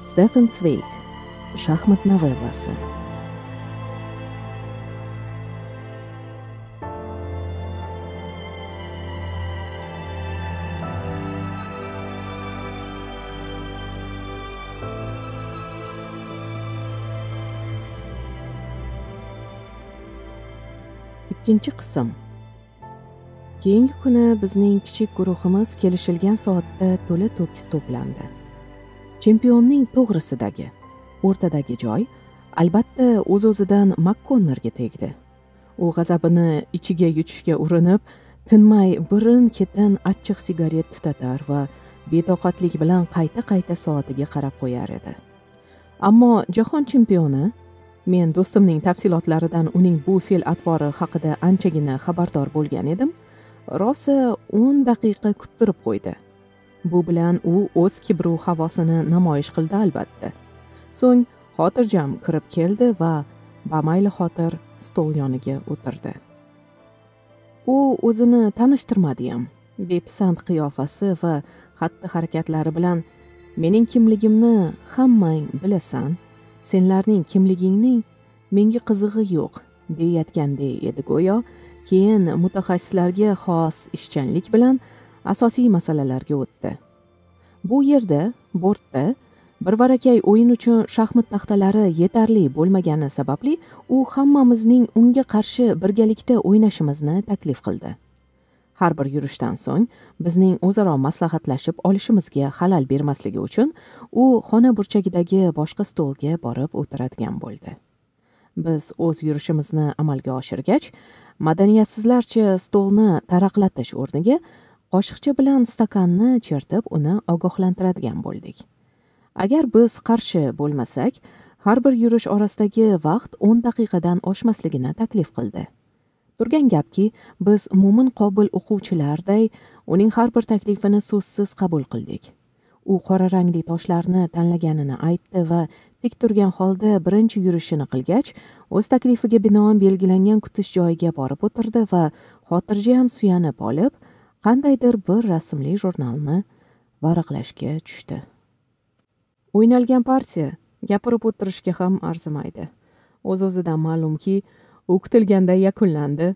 Стефан Цвейк. Шахматные выбросы. ikkinchi qism keyingi kuni bizning kichik guruhimiz kelishilgan soatda to'la to'kis to'plandi chempionning to'g'risidagi o'rtadagi joy albatta o'z uz o'zidan makkonnerga tegdi u g'azabini ichiga yutishga urinib tinmay birin ketin achchiq sigaret tutatar va betoqatlik bilan qayta qayta soatiga qarab qo'yar edi ammo jahon chempioni men do'stimning tafsilotlaridan uning bu fe'l atvori haqida anchagina xabardor bo'lgan edim rosa o'n daqiqa kuttirib qo'ydi Bu bilan u o'z kibru havosini namoyish qildi albatta. So'ng xotirjam kirib keldi va bamayli xotir stol yoniga o'tirdi. U o'zini tanishtirmadi ham. Bepisand qiyofasi va xatti-harakatlari bilan mening kimligimni hammang bilasan, senlarning kimligingning menga qizig'i yo'q deyayotganday edi go'yo keyin mutaxassislarga xos ishchanlik bilan asosiy masalalarga o'tdi bu yerda bortda birvarakay o'yin uchun shaxmat taxtalari yetarli bo'lmagani sababli u hammamizning unga qarshi birgalikda o'ynashimizni taklif qildi har bir yurishdan so'ng bizning o'zaro maslahatlashib olishimizga xalal bermasligi uchun u xona burchagidagi boshqa stolga borib o'tiradigan bo'ldi biz o'z yurishimizni amalga oshirgach madaniyatsizlarcha stolni taraqlatish o'rniga qoshiqcha bilan stakanni chertib uni ogohlantiradigan bo'ldik agar biz qarshi bo'lmasak har bir yurish orasidagi vaqt 10 daqiqadan oshmasligini taklif qildi turgan gapki biz mo'min qobil o'quvchilarday uning har bir taklifini so'zsiz qabul qildik u qora rangli toshlarni tanlaganini aytdi va tik turgan holda birinchi yurishini qilgach o'z taklifiga binoan belgilangan kutish joyiga borib o'tirdi va xotirjam suyanib olib qandaydir bir rasmli jurnalni varaqlashga tushdi o'ynalgan partiya gapirib o'tirishga ham arzimaydi o'z o'zidan ma'lumki u kutilganda yakunlandi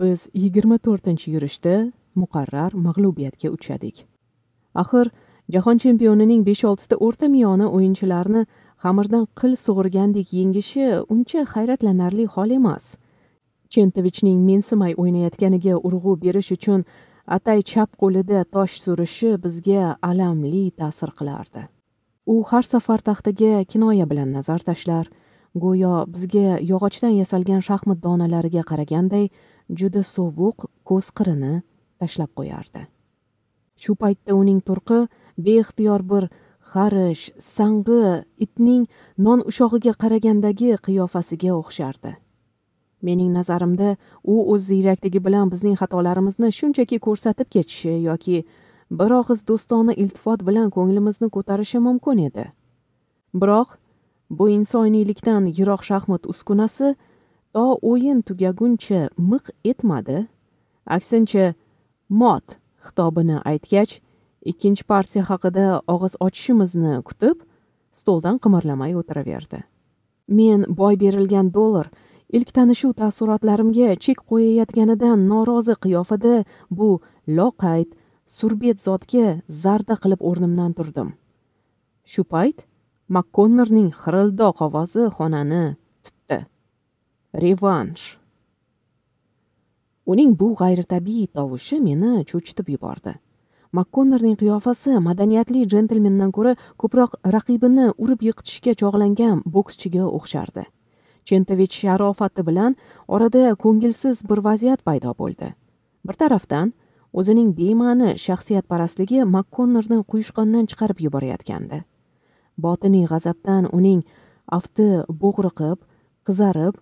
biz yigirma to'rtinchi yurishda muqarrar mag'lubiyatga uchadik axir jahon chempionining besh oltita o'rta miyoni o'yinchilarni xamirdan qil sug'urgandek yengishi uncha hayratlanarli hol emas chentovichning mensimay o'ynayotganiga urg'u berish uchun atay chap qo'lida tosh surishi bizga alamli ta'sir qilardi u har safar taxtaga kinoya bilan nazar tashlar go'yo bizga yog'ochdan yasalgan shaxmat donalariga qaraganday juda sovuq ko'z qirini tashlab qo'yardi shu paytda uning turqi beixtiyor bir xarish sang'i itning non ushog'iga qaragandagi qiyofasiga o'xshardi mening nazarimda u o'z ziyrakligi bilan bizning xatolarimizni shunchaki ko'rsatib ketishi yoki bir og'iz do'stona iltifot bilan ko'nglimizni ko'tarishi mumkin edi biroq bu insoniylikdan yiroq shaxmat uskunasi to o'yin tugaguncha miq etmadi aksincha mot xitobini aytgach ikkinchi partiya haqida og'iz ochishimizni kutib stoldan qimirlamay o'tiraverdi men boy berilgan dollar ilk tanishuv taassurotlarimga chek qo'yayotganidan norozi qiyofada bu loqayd surbet zotga zarda qilib o'rnimdan turdim shu payt makkonnerning xirildoq ovozi xonani tutdi revansh uning bu g'ayritabiiy tovushi meni cho'chitib yubordi makkonnerning qiyofasi madaniyatli jentlmendan ko'ra ko'proq raqibini urib yiqitishga chog'langan bokschiga o'xshardi chentovich sharofati bilan orada ko'ngilsiz bir vaziyat paydo bo'ldi bir tarafdan o'zining bema'ni shaxsiyatparastligi makkonnerni quyushqondan chiqarib yuborayotgandi botiniy g'azabdan uning afti bo'g'riqib qizarib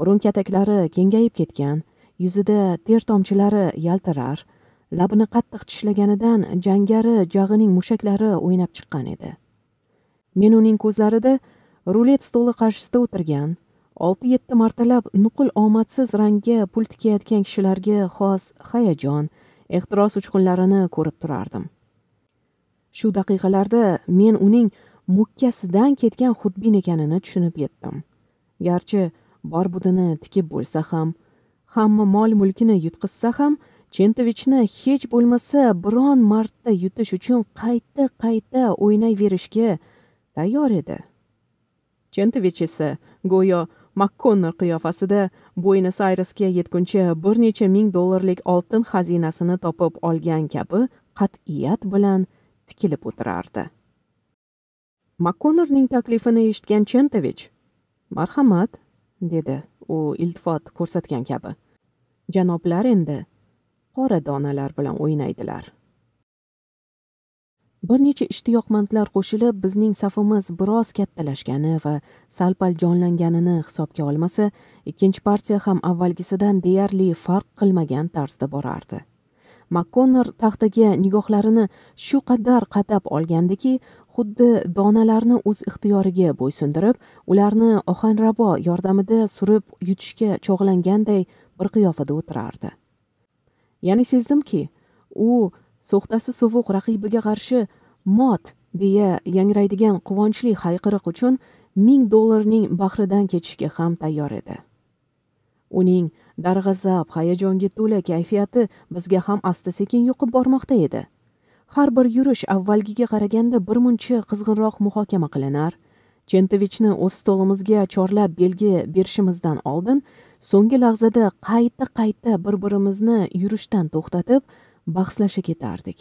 burun kataklari kengayib ketgan yuzida ter tomchilari yaltirar labini qattiq tishlaganidan jangari jag'ining mushaklari o'ynab chiqqan edi men uning ko'zlarida rulet stoli qarshisida o'tirgan olti yetti martalab nuqul omadsiz rangga pul tikayotgan kishilarga xos hayajon ehtiros uchqunlarini ko'rib turardim shu daqiqalarda men uning mukkasidan ketgan xudbin ekanini tushunib yetdim garchi bor budini tikib bo'lsa ham hamma mol mulkini yutqizsa ham chentovichni hech bo'lmasa biron marta yutish uchun qayta qayta o'ynayverishga tayyor edi chentovich esa go'yo makkonnor qiyofasida buenos ayresga yetguncha bir necha ming dollarlik oltin xazinasini topib olgan kabi qat'iyat bilan tikilib o'tirardi makkonorning taklifini eshitgan chentovich marhamat dedi u iltifot ko'rsatgan kabi janoblar endi qora donalar bilan o'ynaydilar bir necha ishtiyoqmandlar qo'shilib bizning safimiz biroz kattalashgani va sal pal jonlanganini hisobga olmasa ikkinchi partiya ham avvalgisidan deyarli farq qilmagan tarzda borardi makkonnor taxtaga nigohlarini shu qadar qatab olgandiki xuddi donalarni o'z ixtiyoriga bo'ysundirib ularni ohanrabo yordamida surib yutishga chog'langanday bir qiyofada o'tirardi ya'ni sezdimki u so'xtasi sovuq raqibiga qarshi mot deya yangraydigan quvonchli hayqiriq uchun ming dollarning bahridan ketishga ham tayyor edi uning darg'azab hayajonga to'la kayfiyati bizga ham asta sekin yuqib bormoqda edi har bir yurish avvalgiga qaraganda birmuncha qizg'inroq muhokama qilinar chentovichni o'z stolimizga chorlab belgi berishimizdan oldin so'nggi lahzada qayta qayta bir birimizni yurishdan to'xtatib bahslasha ketardik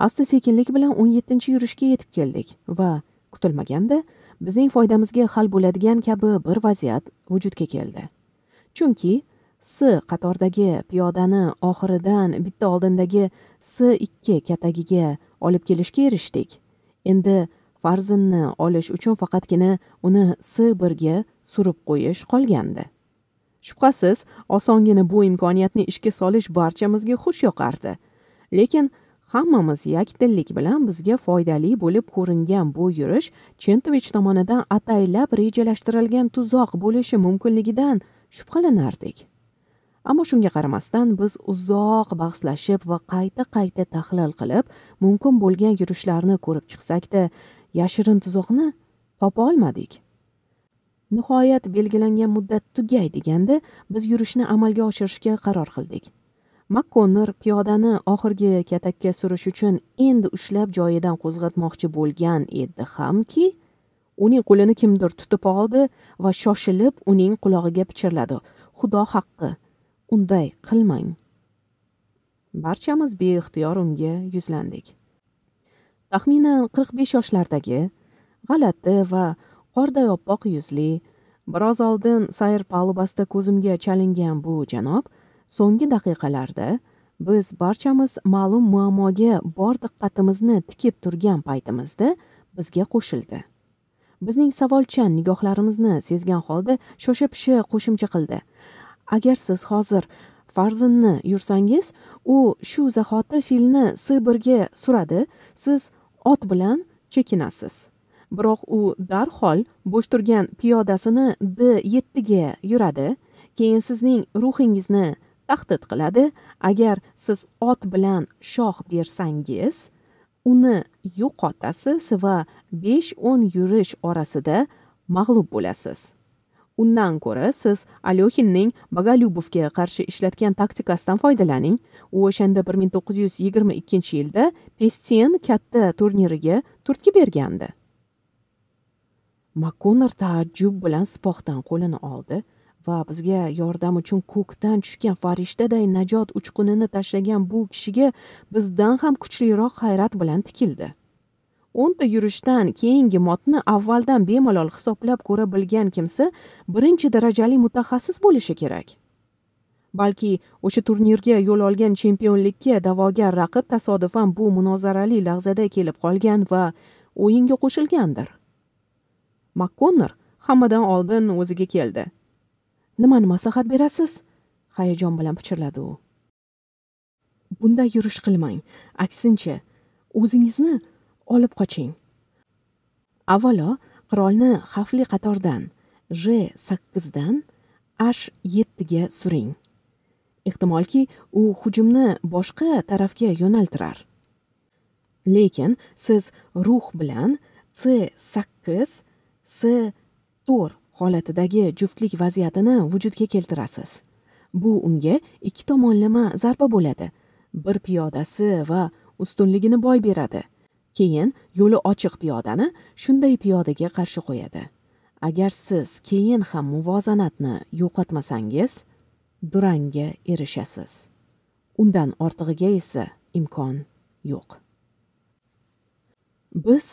asta sekinlik bilan o'n yettinchi yurishga yetib keldik va kutilmaganda bizning foydamizga hal bo'ladigan kabi bir vaziyat vujudga keldi chunki s qatordagi piyodani oxiridan bitta oldindagi s ikki katagiga olib kelishga erishdik endi farzinni olish uchun faqatgina uni s birga surib qo'yish qolgandi shubhasiz osongina bu imkoniyatni ishga solish barchamizga xush yoqardi lekin hammamiz yakdillik bilan bizga foydali bo'lib ko'ringan bu yurish chentovich tomonidan ataylab rejalashtirilgan tuzoq bo'lishi mumkinligidan shubhalanardik ammo shunga qaramasdan biz uzoq bahslashib va qayta qayta tahlil qilib mumkin bo'lgan yurishlarni ko'rib chiqsakda yashirin tuzoqni topa olmadik nihoyat belgilangan muddat tugay deganda biz yurishni amalga oshirishga qaror qildik makkonnor piyodani oxirgi katakka surish uchun endi ushlab joyidan qo'zg'atmoqchi bo'lgan edi hamki uning qo'lini kimdir tutib oldi va shoshilib uning qulog'iga pichirladi xudo haqqi unday qilmang barchamiz beixtiyor unga yuzlandik taxminan qirq besh yoshlardagi g'alati va qorday oppoq yuzli biroz oldin sayr palubasida ko'zimga chalingan bu janob so'nggi daqiqalarda biz barchamiz ma'lum muammoga bor diqqatimizni tikib turgan paytimizda bizga qo'shildi bizning savolchan nigohlarimizni sezgan holda shosha pisha qo'shimcha qildi agar siz hozir farzinni yursangiz u shu zahoti filni sibirga suradi siz ot bilan chekinasiz biroq u darhol bo'sh turgan piyodasini d yettiga yuradi keyin sizning ruhingizni tahdid qiladi agar siz ot bilan shoh bersangiz uni yo'qotasiz va besh o'n yurish orasida mag'lub bo'lasiz undan ko'ra siz alyoxinning bogolyubovga qarshi ishlatgan taktikasidan foydalaning u o'shanda bir ming to'qqiz yuz yigirma ikkinchi yilda pestin katta turniriga turtki bergandi makonor taajjub bilan sipohdan qo'lini oldi va bizga yordam uchun ko'kdan tushgan farishtaday najot uchqunini tashlagan bu kishiga bizdan ham kuchliroq hayrat bilan tikildi o'nta yurishdan keyingi motni avvaldan bemalol hisoblab ko'ra bilgan kimsa birinchi darajali mutaxassis bo'lishi kerak balki o'sha turnirga yo'l olgan chempionlikka da'vogar raqib tasodifan bu munozarali lahzada kelib qolgan va o'yinga qo'shilgandir makkonnor hammadan oldin o'ziga keldi nimani maslahat berasiz hayajon bilan pichirladi u bunday yurish qilmang aksincha o'zingizni olib qoching avvalo qirolni xavfli qatordan j sakkizdan h yettiga suring ehtimolki u hujumni boshqa tarafga yo'naltirar lekin siz ruh bilan c sakkiz s to'rt holatidagi juftlik vaziyatini vujudga keltirasiz bu unga ikki tomonlama zarba bo'ladi bir piyodasi va ustunligini boy beradi keyin yo'li ochiq piyodani shunday piyodaga qarshi qo'yadi agar siz keyin ham muvozanatni yo'qotmasangiz durangga erishasiz undan ortig'iga esa imkon yo'q biz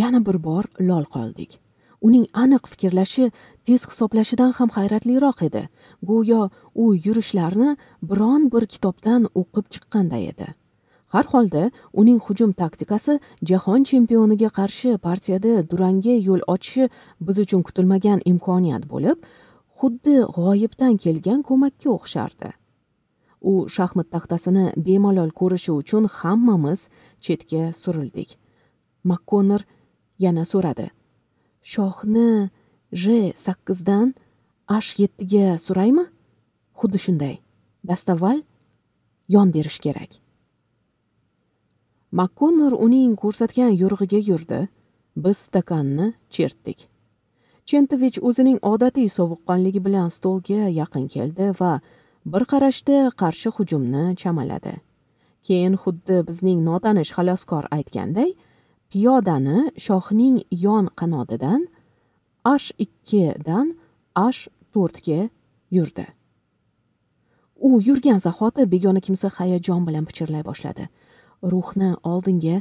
yana bir bor lol qoldik uning aniq fikrlashi tez hisoblashidan ham hayratliroq edi go'yo u yurishlarni biron bir kitobdan o'qib chiqqanday edi har holda uning hujum taktikasi jahon chempioniga qarshi partiyada durangga yo'l ochishi biz uchun kutilmagan imkoniyat bo'lib xuddi g'oyibdan kelgan ko'makka o'xshardi u shaxmat taxtasini bemalol ko'rishi uchun hammamiz chetga surildik makkonor yana so'radi shohni j sakkizdan h yettiga suraymi xuddi shunday dastavval yon berish kerak makkonor uning ko'rsatgan yo'rig'iga yurdi biz stakanni chertdik chentovich o'zining odatiy sovuqqonligi bilan stolga yaqin keldi va bir qarashda qarshi hujumni chamaladi keyin xuddi bizning notanish xaloskor aytganday piyodani shoxning yon qanotidan h ikkidan h to'rtga yurdi u yurgan zahoti begona kimsa hayajon bilan pichirlay boshladi ruhni oldinga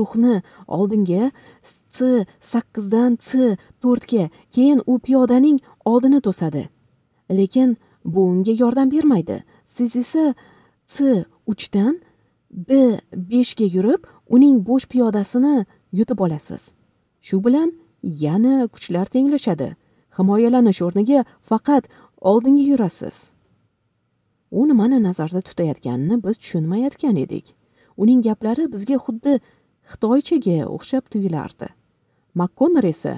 ruhni oldinga c sakkizdan c to'rtga keyin u piyodaning oldini to'sadi lekin bu unga yordam bermaydi siz esa c uchdan b beshga yurib uning bo'sh piyodasini yutib olasiz shu bilan yana kuchlar tenglashadi himoyalanish o'rniga faqat oldinga yurasiz u nimani nazarda tutayotganini biz tushunmayotgan edik uning gaplari bizga xuddi xitoychaga o'xshab tuyulardi makkonor esa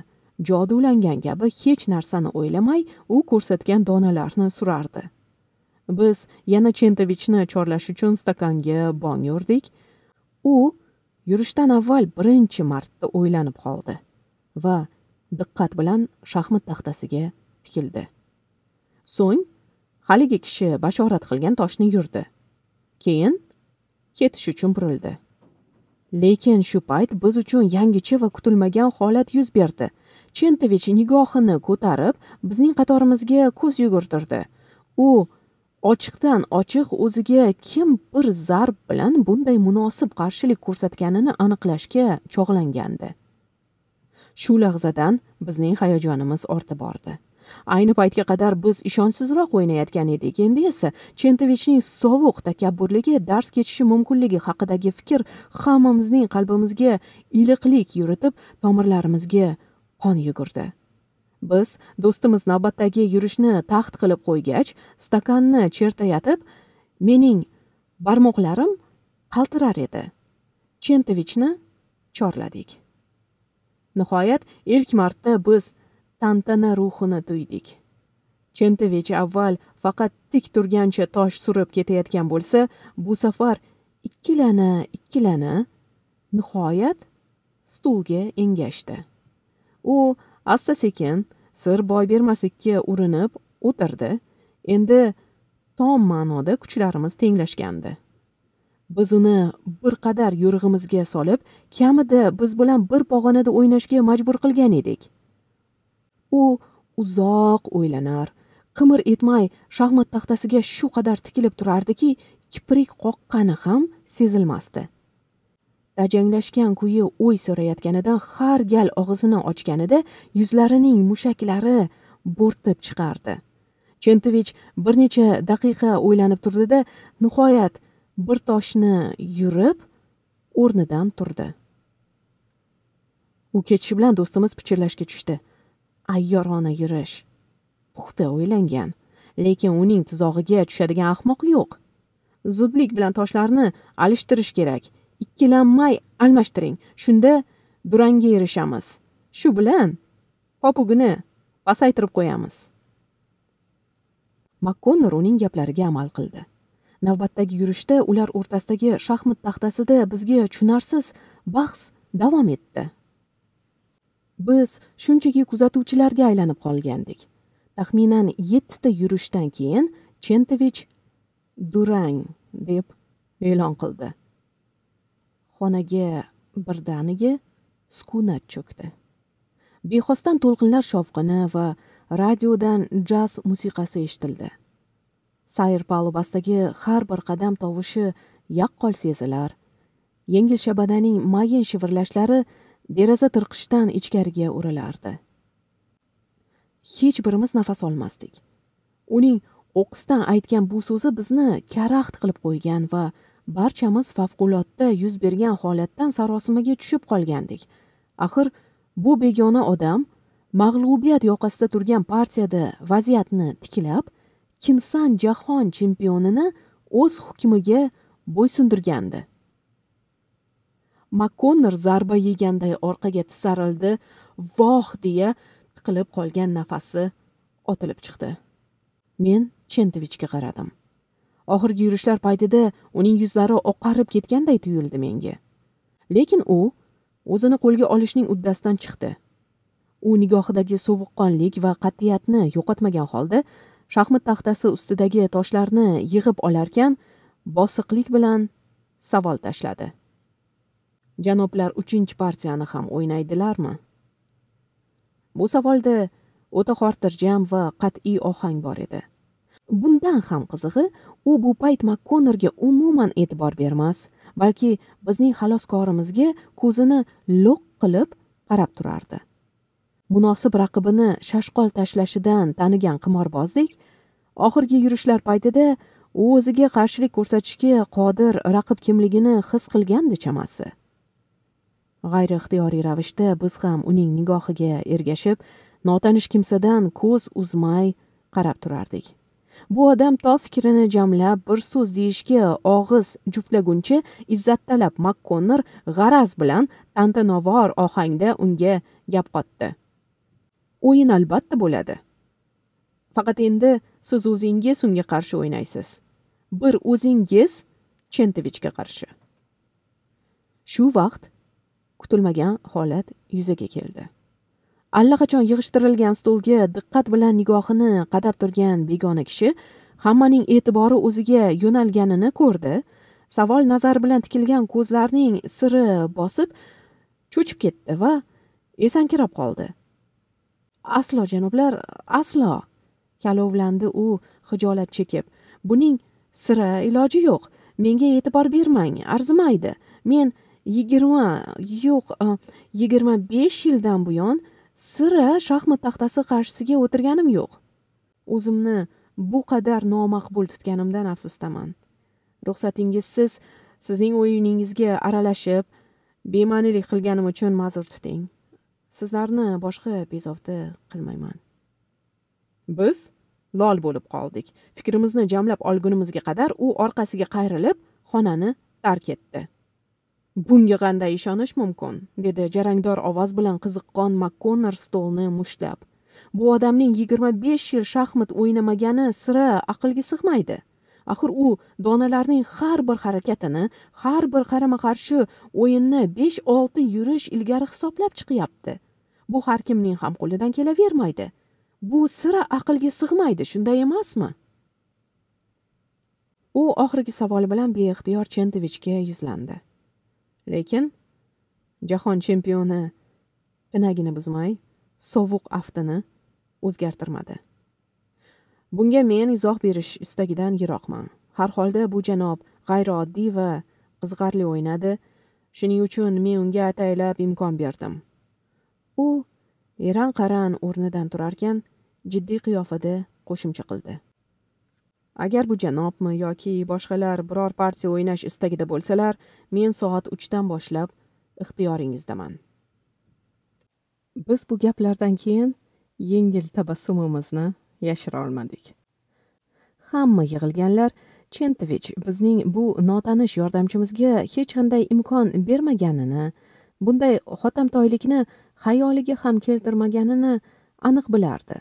jodulangan kabi hech narsani o'ylamay u ko'rsatgan donalarni surardi biz yana chentovichni chorlash uchun stakanga bong yurdik u yurishdan avval birinchi marta o'ylanib qoldi va diqqat bilan shaxmat taxtasiga tikildi so'ng haligi kishi bashorat qilgan toshni yurdi keyin ketish uchun burildi lekin shu payt biz uchun yangicha va kutilmagan holat yuz berdi chentovich nigohini ko'tarib bizning qatorimizga ko'z yugurtirdi u ochiqdan ochiq o'ziga kim bir zarb bilan bunday munosib qarshilik ko'rsatganini aniqlashga chog'langandi shu lahzadan bizning hayajonimiz ortib bordi ayni paytga qadar biz ishonchsizroq o'ynayotgan edik endi esa chentovichning sovuq takabburligi dars kechishi mumkinligi haqidagi fikr hammamizning qalbimizga iliqlik yuritib tomirlarimizga qon yugurdi biz do'stimiz navbatdagi yurishni taxt qilib qo'ygach stakanni chertayotib mening barmoqlarim qaltirar edi chentovichni chorladik nihoyat ilk marta biz tantana ruhini tuydik chentovich avval faqat tik turgancha tosh surib ketayotgan bo'lsa bu safar ikkilana ikkilana nihoyat stulga engashdi u asta sekin sir boy bermaslikka urinib o'tirdi endi tom ma'noda kuchlarimiz tenglashgandi biz uni bir qadar yo'rig'imizga solib kamida biz bilan bir pog'onada o'ynashga majbur qilgan edik u uzoq o'ylanar qimir etmay shaxmat taxtasiga shu qadar tikilib turardiki kiprik qoqqani ham sezilmasdi tajanglashgan kuyi o'y so'rayotganidan har gal og'zini ochganida yuzlarining mushaklari bo'rtib chiqardi chentovich bir necha daqiqa o'ylanib turdida nihoyat bir toshni yurib o'rnidan turdi u ketishi bilan do'stimiz pichirlashga tushdi ayyorona yurish puxta o'ylangan lekin uning tuzog'iga tushadigan ahmoq yo'q zudlik bilan toshlarni alishtirish kerak ikkilanmay almashtiring shunda durangga erishamiz shu bilan popugini pasaytirib qo'yamiz makkonor uning gaplariga amal qildi navbatdagi yurishda ular o'rtasidagi shaxmat taxtasida bizga tushunarsiz bahs davom etdi biz shunchaki kuzatuvchilarga aylanib qolgandik taxminan yettita yurishdan keyin chentovich durang deb e'lon qildi xonaga birdaniga sukunat cho'kdi bexosdan to'lqinlar shovqini va radiodan jaz musiqasi eshitildi sayr palubasidagi har bir qadam tovushi yaqqol sezilar yengil shabadaning mayin shivirlashlari deraza tirqishdan ichkariga urilardi hech birimiz nafas olmasdik uning o'qisdan aytgan bu so'zi bizni karaxt qilib qo'ygan va barchamiz favqulodda yuz bergan holatdan sarosimaga tushib qolgandik axir bu begona odam mag'lubiyat yoqasida turgan partiyada vaziyatni tiklab kimsan jahon chempionini o'z hukmiga bo'ysundirgandi makkonnor zarba yeganday orqaga tisarildi voh deya tiqilib qolgan nafasi otilib chiqdi men chentovichga qaradim oxirgi yurishlar paytida uning yuzlari oqarib ketganday tuyuldi menga lekin u o'zini qo'lga olishning uddasidan chiqdi u nigohidagi sovuqqonlik va qat'iyatni yo'qotmagan holda shaxmat taxtasi ustidagi toshlarni yig'ib olarkan bosiqlik bilan savol tashladi janoblar uchinchi partiyani ham o'ynaydilarmi bu savolda o'ta xotirjam va qat'iy ohang bor edi bundan ham qizig'i u bu payt makkonerga umuman e'tibor bermas balki bizning xaloskorimizga ko'zini lo'q qilib qarab turardi munosib raqibini shashqol tashlashidan tanigan qimorbozdek oxirgi yurishlar paytida u o'ziga qarshilik ko'rsatishga qodir raqib kimligini his qilgandi chamasi g'ayri ixtiyoriy ravishda biz ham uning nigohiga ergashib notanish kimsadan ko'z uzmay qarab turardik bu odam to fikrini jamlab bir so'z deyishga og'iz juftlaguncha izzattalab makkonnor g'araz bilan tantanavor ohangda unga gap qotdi o'yin albatta bo'ladi faqat endi siz o'zingiz unga qarshi o'ynaysiz bir o'zingiz chentovichga qarshi shu vaqt kutilmagan holat yuzaga keldi allaqachon yig'ishtirilgan stolga diqqat bilan nigohini qadab turgan begona kishi hammaning e'tibori o'ziga yo'nalganini ko'rdi savol nazar bilan tikilgan ko'zlarning siri bosib cho'chib ketdi va esankirab qoldi aslo janoblar aslo kalovlandi u xijolat chekib buning sira iloji yo'q menga e'tibor bermang arzimaydi men yigirma yo'q yigirma besh yildan buyon sira shaxmat taxtasi qarshisiga o'tirganim yo'q o'zimni bu qadar nomaqbul tutganimdan afsusdaman ruxsatingizsiz sizning o'yiningizga aralashib bema'nilik qilganim uchun ma'zur tuting sizlarni boshqa bezovta qilmayman biz lol bo'lib qoldik fikrimizni jamlab olgunimizga qadar u orqasiga qayrilib xonani tark etdi bunga qanday ishonish mumkin dedi jarangdor ovoz bilan qiziqqon makkonnor stolni mushtlab bu odamning yigirma besh yil shaxmat o'ynamagani sira aqlga sig'maydi axir u donalarning har bir harakatini har bir qarama qarshi o'yinni besh olti yurish ilgari hisoblab chiqyapti bu har kimning ham qo'lidan kelavermaydi bu sira aqlga sig'maydi shunday emasmi u oxirgi savol bilan beixtiyor chentovichga yuzlandi lekin jahon chempioni pinagini buzmay sovuq aftini o'zgartirmadi bunga men izoh berish istagidan yiroqman har holda bu janob g'ayrioddiy va qiziqarli o'ynadi shuning uchun men unga ataylab imkon berdim u eran qaran o'rnidan turarkan jiddiy qiyofada qo'shimcha qildi agar bu janobmi yoki boshqalar biror partiya o'ynash istagida bo'lsalar men soat uchdan boshlab ixtiyoringizdaman biz bu gaplardan keyin yengil tabassumimizni yashira olmadik hamma yig'ilganlar chentovich bizning bu notanish yordamchimizga hech qanday imkon bermaganini bunday xotamtoylikni xayoliga ham keltirmaganini aniq bilardi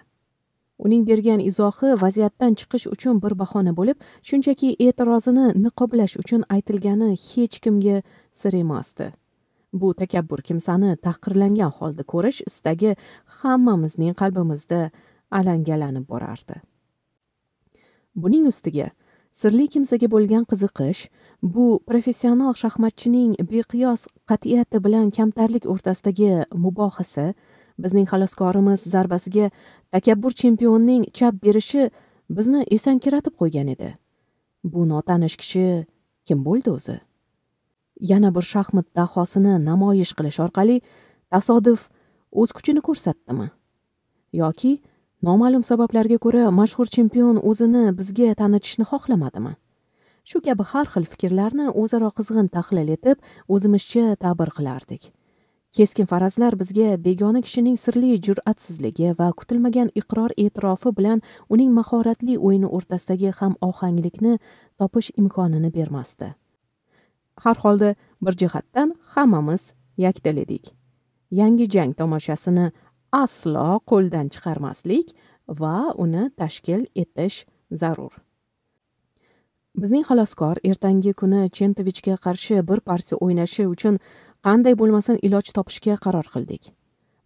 uning bergan izohi vaziyatdan chiqish uchun bir bahona bo'lib shunchaki e'tirozini niqoblash uchun aytilgani hech kimga sir emasdi bu takabbur kimsani tahqirlangan holda ko'rish istagi hammamizning qalbimizda alangalanib borardi buning ustiga sirli kimsaga bo'lgan qiziqish bu professional shaxmatchining beqiyos qat'iyati bilan kamtarlik o'rtasidagi mubohasa bizning xaloskorimiz zarbasiga takabbur chempionning chap berishi bizni esankiratib qo'ygan edi bu notanish kishi kim bo'ldi o'zi yana bir shaxmat dahosini namoyish qilish orqali tasodif o'z kuchini ko'rsatdimi yoki noma'lum sabablarga ko'ra mashhur chempion o'zini bizga tanitishni xohlamadimi shu kabi har xil fikrlarni o'zaro qizg'in tahlil etib o'zimizcha ta'bir qilardik keskin farazlar bizga begona kishining sirli jur'atsizligi va kutilmagan iqror e'tirofi bilan uning mahoratli o'yini o'rtasidagi ham ohanglikni topish imkonini bermasdi har holda bir jihatdan hammamiz yakdil edik yangi jang tomoshasini aslo qo'ldan chiqarmaslik va uni tashkil etish zarur bizning xaloskor ertangi kuni chentovichga qarshi bir partiya o'ynashi uchun qanday bo'lmasin iloj topishga qaror qildik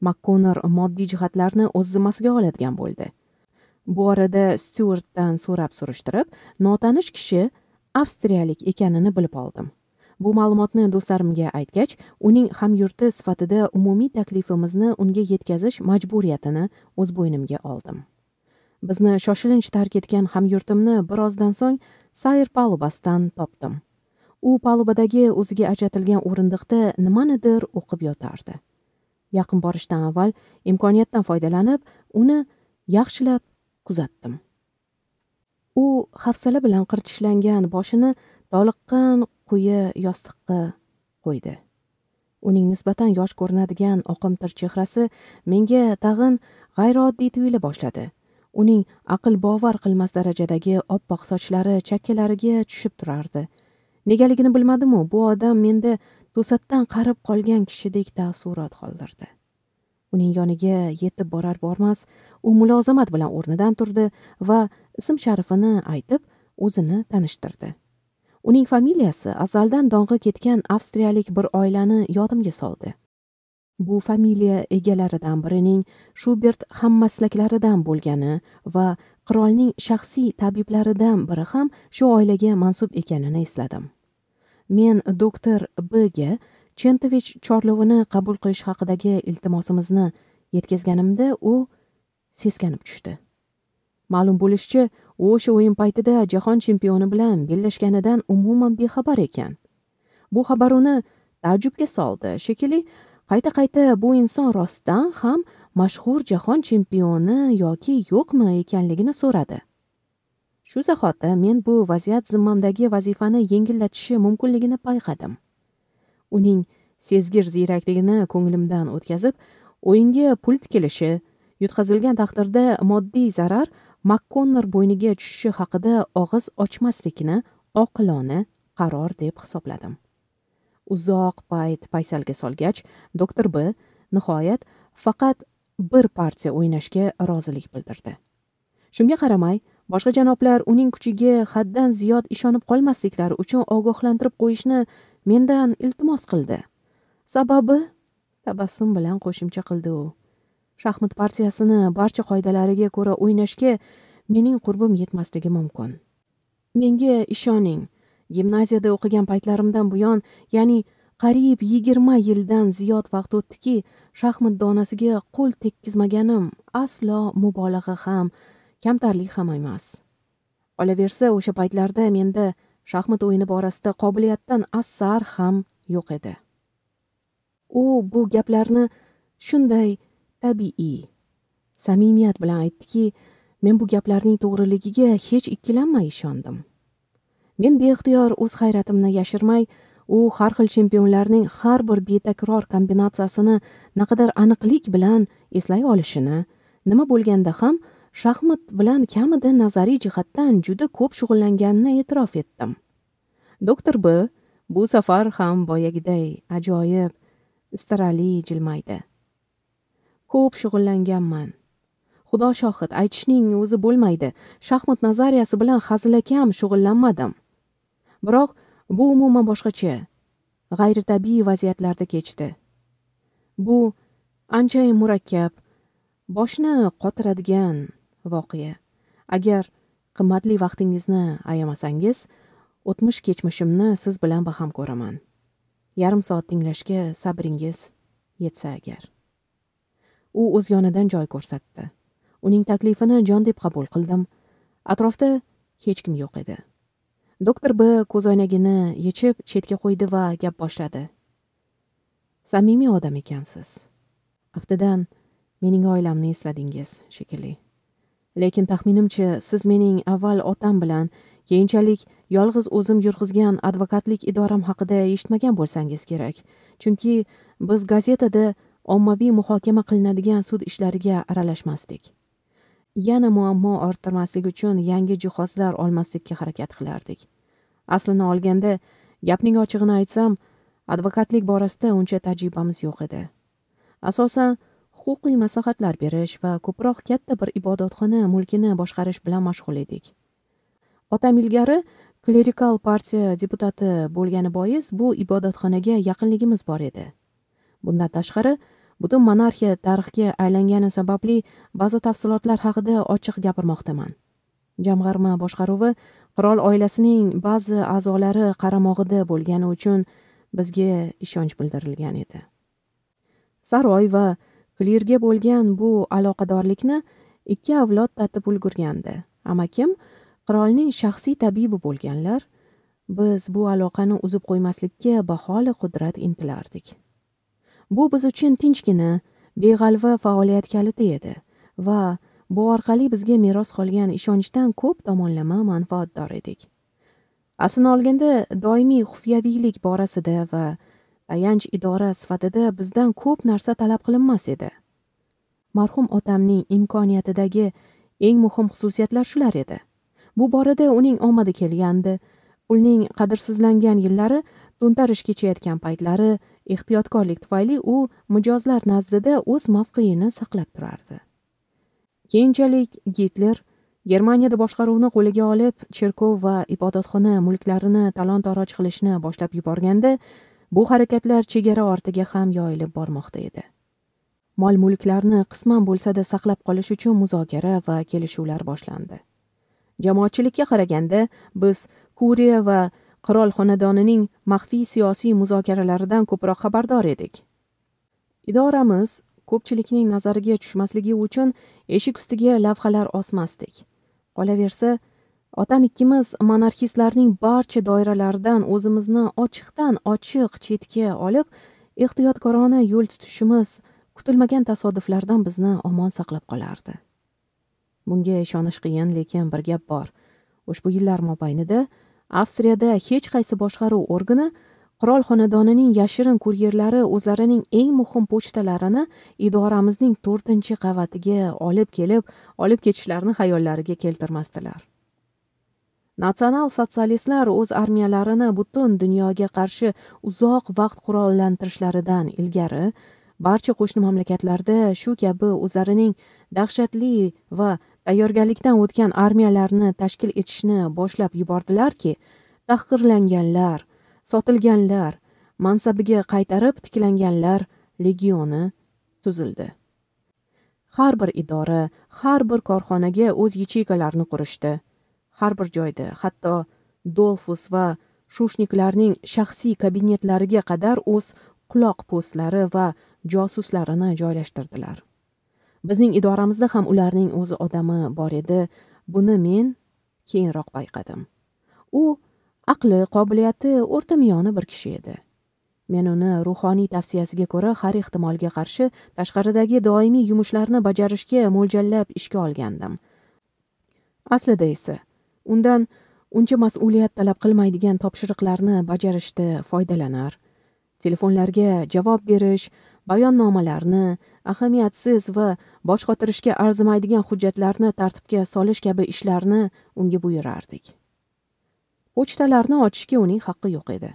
makkonor moddiy jihatlarni o'z zimmasiga oladigan bo'ldi bu orada styuartdan so'rab surishtirib notanish kishi avstriyalik ekanini bilib oldim bu ma'lumotni do'stlarimga aytgach uning hamyurti sifatida umumiy taklifimizni unga yetkazish majburiyatini o'z bo'ynimga oldim bizni shoshilinch tark etgan hamyurtimni birozdan so'ng sayr palubasidan topdim u palubadagi o'ziga ajratilgan o'rindiqda nimanidir o'qib yotardi yaqin borishdan avval imkoniyatdan foydalanib uni yaxshilab kuzatdim u hafsala bilan qirtishlangan boshini toliqqan quyi yostiqqa qo'ydi uning nisbatan yosh ko'rinadigan oqimtir chehrasi menga tag'in g'ayrioddiy tuyula boshladi uning aql bovar qilmas darajadagi oppoq sochlari chakkalariga tushib turardi negaligini bilmadimu bu odam menda to'satdan qarib qolgan kishidek taassurot qoldirdi uning yoniga yetib borar bormas u mulozamat bilan o'rnidan turdi va ism sharifini aytib o'zini tanishtirdi uning familiyasi azaldan dong'i ketgan avstriyalik bir oilani yodimga soldi bu familiya egalaridan birining shubert hammaslaklaridan bo'lgani va qirolning shaxsiy tabiblaridan biri ham shu oilaga mansub ekanini esladim men doktor b ga chentovich chorlovini qabul qilish haqidagi iltimosimizni yetkazganimda u seskanib tushdi ma'lum bo'lishicha u o'sha o'yin paytida jahon chempioni bilan bellashganidan umuman bexabar ekan bu xabar uni taajjubga soldi shekilli qayta qayta bu inson rostdan ham mashhur jahon chempioni yoki yo'qmi ekanligini so'radi shu zahoti men bu vaziyat zimmamdagi vazifani yengillatishi mumkinligini payqadim uning sezgir ziyrakligini ko'nglimdan o'tkazib o'yinga pul kelishi yutqazilgan taqdirda moddiy zarar makkonnor bo'yniga tushishi haqida og'iz ochmaslikni oqilona qaror deb hisobladim uzoq payt paysalga solgach doktor b nihoyat faqat bir partiya o'ynashga rozilik bildirdi shunga qaramay boshqa janoblar uning kuchiga haddan ziyod ishonib qolmasliklari uchun ogohlantirib qo'yishni mendan iltimos qildi sababi tabassum bilan qo'shimcha qildi u shaxmat partiyasini barcha qoidalariga ko'ra o'ynashga mening qurbim yetmasligi mumkin menga ishoning gimnaziyada o'qigan paytlarimdan buyon ya'ni qariyb yigirma yildan ziyod vaqt o'tdiki shaxmat donasiga qo'l tekkizmaganim aslo mubolag'a ham kamtarlik ham emas qolaversa o'sha paytlarda menda shaxmat o'yini borasida qobiliyatdan asar ham yo'q edi u bu gaplarni shunday tabiiy samimiyat bilan aytdiki men bu gaplarning to'g'riligiga hech ikkilanmay ishondim men beixtiyor o'z hayratimni yashirmay u har xil chempionlarning har bir betakror kombinatsiyasini naqadar aniqlik bilan eslay olishini nima bo'lganda ham shaxmat bilan kamida nazariy jihatdan juda ko'p shug'ullanganini e'tirof etdim doktor b bu safar ham boyagiday ajoyib istarali jilmaydi ko'p shug'ullanganman xudo shohid aytishning o'zi bo'lmaydi shaxmat nazariyasi bilan hazilakam shug'ullanmadim biroq bu umuman boshqacha g'ayritabiiy vaziyatlarda kechdi bu anchayin murakkab boshni qotiradigan voqea agar qimmatli vaqtingizni ayamasangiz o'tmish kechmishimni siz bilan baham ko'raman yarim soat tinglashga sabringiz yetsa agar u o'z yonidan joy ko'rsatdi uning taklifini jon deb qabul qildim atrofda hech kim yo'q edi doktor b ko'zoynagini yechib chetga qo'ydi va gap boshladi samimiy odam ekansiz aftidan mening oilamni esladingiz shekilli lekin taxminimcha siz mening avval otam bilan keyinchalik yolg'iz o'zim yurg'izgan advokatlik idoram haqida eshitmagan bo'lsangiz kerak chunki biz gazetada ommaviy muhokama qilinadigan sud ishlariga aralashmasdik yana muammo orttirmaslik uchun yangi jihozlar olmaslikka harakat qilardik aslini olganda gapning ochig'ini aytsam advokatlik borasida uncha tajribamiz yo'q edi asosan huquqiy maslahatlar berish va ko'proq katta bir ibodatxona mulkini boshqarish bilan mashg'ul edik otam ilgari klerikal partiya deputati bo'lgani bois bu ibodatxonaga yaqinligimiz bor edi bundan tashqari butun monarxiya tarixga aylangani sababli ba'zi tafsilotlar haqida ochiq gapirmoqdaman jamg'arma boshqaruvi qirol oilasining ba'zi a'zolari qaramog'ida bo'lgani uchun bizga ishonch bildirilgan edi saroy va klirga bo'lgan bu aloqadorlikni ikki avlod tatib ulgurgandi amakim qirolning shaxsiy tabibi bo'lganlar biz bu aloqani uzib qo'ymaslikka baholi qudrat intilardik bu biz uchun tinchgina beg'alva faoliyat kaliti edi va bu orqali bizga meros qolgan ishonchdan ko'p tomonlama manfaatdor edik aslini olganda doimiy xufiyaviylik borasida va ayanch idora sifatida bizdan ko'p narsa talab qilinmas edi marhum otamning imkoniyatidagi eng muhim xususiyatlar shular edi bu borada uning omadi kelgandi pulning qadrsizlangan yillari to'ntarish kechayotgan paytlari ehtiyotkorlik tufayli u mijozlar nazdida o'z mavqeini saqlab turardi keyinchalik gitler germaniyada boshqaruvni qo'liga olib cherkov va ibodatxona mulklarini talon toroj qilishni boshlab yuborganda bu harakatlar chegara ortiga ham yoyilib bormoqda edi mol mulklarni qisman bo'lsada saqlab qolish uchun muzokara va kelishuvlar boshlandi jamoatchilikka qaraganda biz kuriya va qirol xonadonining maxfiy siyosiy muzokaralaridan ko'proq xabardor edik idoramiz ko'pchilikning nazariga tushmasligi uchun eshik ustiga lavhalar osmasdik qolaversa otam ikkimiz monarxistlarning barcha doiralaridan o'zimizni ochiqdan ochiq chetga olib ehtiyotkorona yo'l tutishimiz kutilmagan tasodiflardan bizni omon saqlab qolardi bunga ishonish qiyin lekin bir gap bor ushbu yillar mobaynida avstriyada hech qaysi boshqaruv organi qirol xonadonining yashirin kuryerlari o'zlarining eng muhim pochtalarini idoramizning to'rtinchi qavatiga olib kelib olib ketishlarini xayollariga keltirmasdilar natsional sotsialistlar o'z armiyalarini butun dunyoga qarshi uzoq vaqt qurollantirishlaridan ilgari barcha qo'shni mamlakatlarda shu kabi o'zlarining dahshatli va tayyorgarlikdan o'tgan armiyalarni tashkil etishni boshlab yubordilarki tahqirlanganlar sotilganlar mansabiga qaytarib tiklanganlar legioni tuzildi har bir idora har bir korxonaga o'z yacheykalarni qurishdi har bir joyda hatto dolfus va shushniklarning shaxsiy kabinetlariga qadar o'z quloq postlari va josuslarini joylashtirdilar bizning idoramizda ham ularning o'zi odami bor edi buni men keyinroq payqadim u aqli qobiliyati o'rta miyoni bir kishi edi men uni ruhoniy tavsiyasiga ko'ra har ehtimolga qarshi tashqaridagi doimiy yumushlarni bajarishga mo'ljallab ishga olgandim aslida esa undan uncha mas'uliyat talab qilmaydigan topshiriqlarni bajarishda foydalanar telefonlarga javob berish bayonnomalarni ahamiyatsiz va bosh qotirishga arzimaydigan hujjatlarni tartibga solish kabi ishlarni unga buyurardik pochtalarni ochishga uning haqqi yo'q edi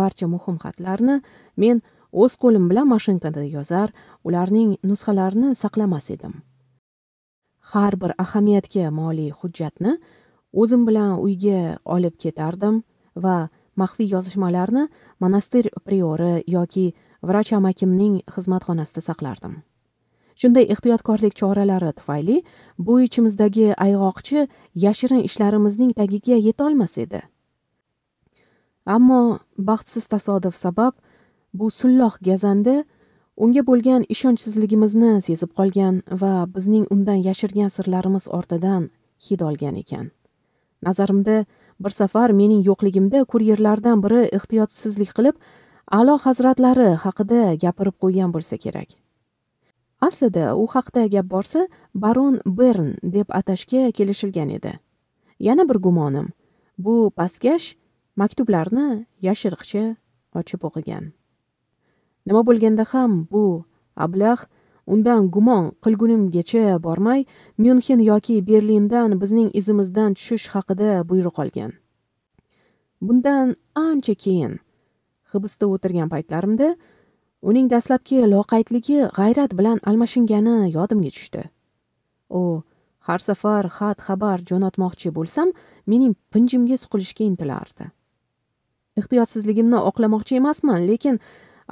barcha muhim xatlarni men o'z qo'lim bilan mashinkada yozar ularning nusxalarini saqlamas edim har bir ahamiyatga moliy hujjatni o'zim bilan uyga olib ketardim va maxfiy yozishmalarni monastir priori yoki vrach amakimning xizmatxonasida saqlardim shunday ehtiyotkorlik choralari tufayli bu ichimizdagi ayg'oqchi yashirin ishlarimizning tagiga yetolmas edi ammo baxtsiz tasodif sabab bu sulloh gazanda unga bo'lgan ishonchsizligimizni sezib qolgan va bizning undan yashirgan sirlarimiz ortidan hid olgan ekan nazarimda bir safar mening yo'qligimda kuryerlardan biri ehtiyotsizlik qilib a'lo hazratlari haqida gapirib qo'ygan bo'lsa kerak aslida u haqda gap borsa baron bern deb atashga kelishilgan edi yana bir gumonim bu pastkash maktublarni yashiriqcha ochib o'qigan nima bo'lganda ham bu ablah undan gumon qilgunimgacha bormay myunxen yoki berlindan bizning izimizdan tushish haqida buyruq olgan bundan ancha keyin hibsda o'tirgan paytlarimda uning dastlabki loqaydligi g'ayrat bilan almashingani yodimga tushdi u har safar xat xabar jo'natmoqchi bo'lsam mening pinjimga suqilishga intilardi ehtiyotsizligimni oqlamoqchi emasman lekin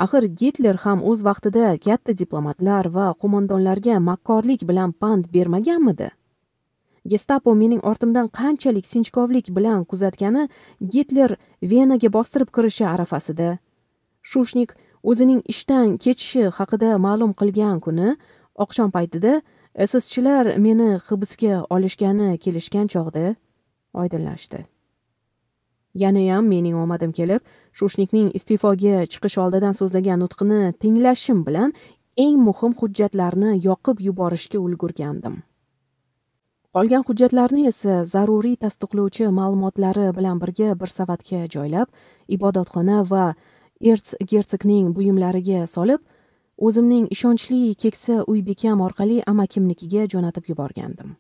axir gitler ham o'z vaqtida katta diplomatlar va qo'mondonlarga makkorlik bilan pand bermaganmidi gestapo mening ortimdan qanchalik sinchkovlik bilan kuzatgani gitler venaga bostirib kirishi arafasida shushnik o'zining ishdan ketishi haqida ma'lum qilgan kuni oqshom paytida sschilar meni hibsga olishgani kelishgan chog'da oydinlashdi yanayam mening omadim kelib shushnikning iste'foga chiqish oldidan so'zlagan nutqini tinglashim bilan eng muhim hujjatlarni yoqib yuborishga ulgurgandim qolgan hujjatlarni esa zaruriy tasdiqlovchi ma'lumotlari bilan birga bir savatga joylab ibodatxona va erts gersogning buyumlariga solib o'zimning ishonchli keksa uy bekam orqali amakimnikiga jo'natib yuborgandim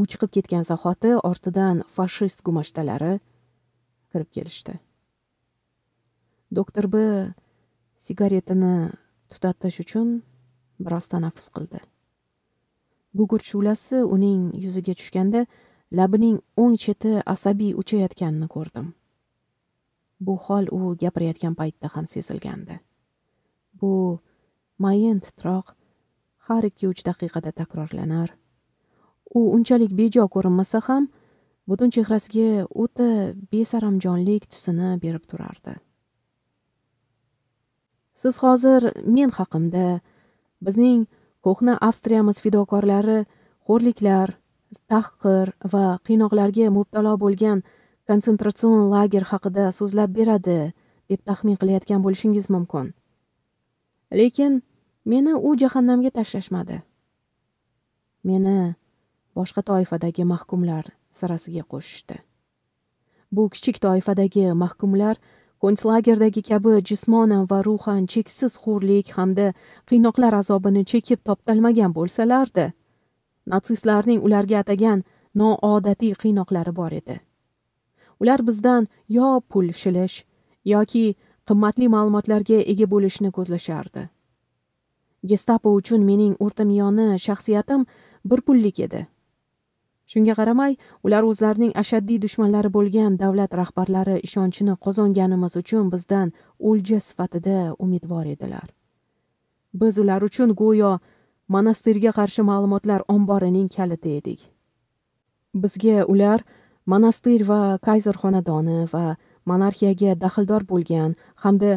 u chiqib ketgan zahoti ortidan fashist gumashtalari kirib kelishdi doktor b sigaretini tutatish uchun biroz tanaffus qildi gugurt shu'lasi uning yuziga tushganda labining o'ng cheti asabiy uchayotganini ko'rdim bu hol u gapirayotgan paytda ham sezilgandi bu mayin titroq har ikki uch daqiqada takrorlanar u unchalik bejo ko'rinmasa ham butun chehrasiga o'ta besaramjonlik tusini berib turardi siz hozir men haqimda bizning ko'hna avstriyamiz fidokorlari xo'rliklar tahqir va qiynoqlarga mubtalo bo'lgan konsentratsion lager haqida so'zlab beradi deb taxmin qilayotgan bo'lishingiz mumkin lekin meni u jahannamga tashlashmadi meni boshqa toifadagi mahkumlar sirasiga qo'shishdi bu kichik toifadagi mahkumlar konslagerdagi kabi jismonan va ruhan cheksiz xo'rlik hamda qiynoqlar azobini chekib toptalmagan bo'lsalardi natsistlarning ularga atagan noodatiy qiynoqlari bor edi ular bizdan yo pul shilish yoki qimmatli ma'lumotlarga ega bo'lishni ko'zlashardi gestapo uchun mening o'rtamiyona shaxsiyatim bir pullik edi shunga qaramay ular o'zlarining ashaddiy dushmanlari bo'lgan davlat rahbarlari ishonchini qozonganimiz uchun bizdan o'lja sifatida umidvor edilar biz ular uchun go'yo monastirga qarshi ma'lumotlar omborining kaliti edik bizga ular monastir va kayzer xonadoni va monarxiyaga daxldor bo'lgan hamda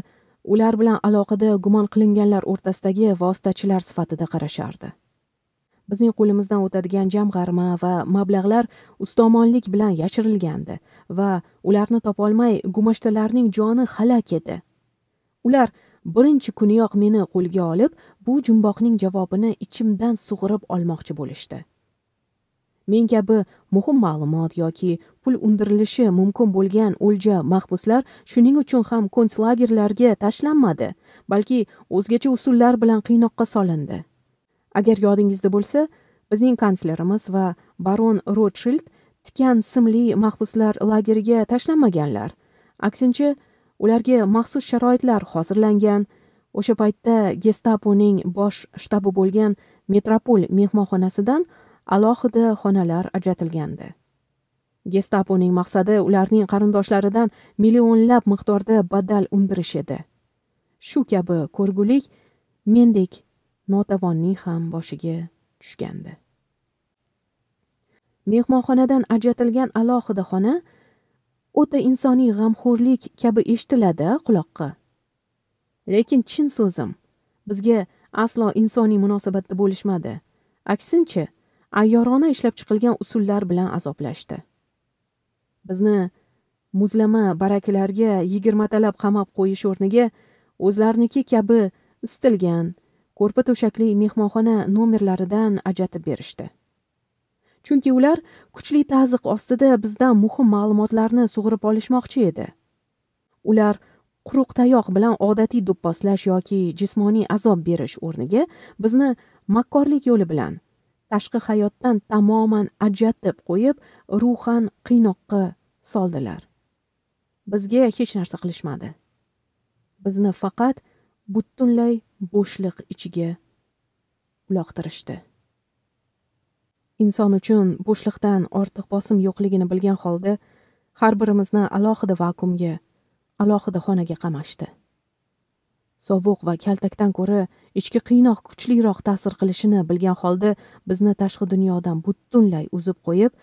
ular bilan aloqada gumon qilinganlar o'rtasidagi vositachilar sifatida qarashardi bizning qo'limizdan o'tadigan jamg'arma va mablag'lar ustomonlik bilan yashirilgandi va ularni topolmay gumashtalarning joni halak edi ular birinchi kuniyoq meni qo'lga olib bu jumboqning javobini ichimdan sug'urib olmoqchi bo'lishdi men kabi muhim ma'lumot yoki pul undirilishi mumkin bo'lgan o'lja mahbuslar shuning uchun ham konslagerlarga tashlanmadi balki o'zgacha usullar bilan qiynoqqa solindi agar yodingizda bo'lsa bizning kanslerimiz va baron rotshild tikan simli mahbuslar lageriga tashlanmaganlar aksincha ularga maxsus sharoitlar hozirlangan o'sha paytda gestaponing bosh shtabi bo'lgan metropol mehmonxonasidan alohida xonalar ajratilgandi gestaponing maqsadi ularning qarindoshlaridan millionlab miqdorda badal undirish edi shu kabi ko'rgulik mendek notavonning ham boshiga tushgandi mehmonxonadan ajratilgan alohida xona o'ta insoniy g'amxo'rlik kabi eshitiladi quloqqa lekin chin so'zim bizga aslo insoniy munosabatda bo'lishmadi aksincha ayyorona ishlab chiqilgan usullar bilan azoblashdi bizni muzlama barakalarga yigirmatalab qamab qo'yish o'rniga o'zlariniki kabi isitilgan ko'rpa to'shakli mehmonxona nomerlaridan ajratib berishdi chunki ular kuchli ta'ziq ostida bizdan muhim ma'lumotlarni sug'urib olishmoqchi edi ular quruq tayoq bilan odatiy do'pposlash yoki jismoniy azob berish o'rniga bizni makkorlik yo'li bilan tashqi hayotdan tamoman ajratib qo'yib ruhan qiynoqqa soldilar bizga hech narsa qilishmadi bizni faqat butunlay bo'shliq ichiga uloqtirishdi inson uchun bo'shliqdan ortiq bosim yo'qligini bilgan holda har birimizni alohida vakuumga alohida xonaga qamashdi sovuq va kaltakdan ko'ra ichki qiynoq kuchliroq ta'sir qilishini bilgan holda bizni tashqi dunyodan butunlay uzib qo'yib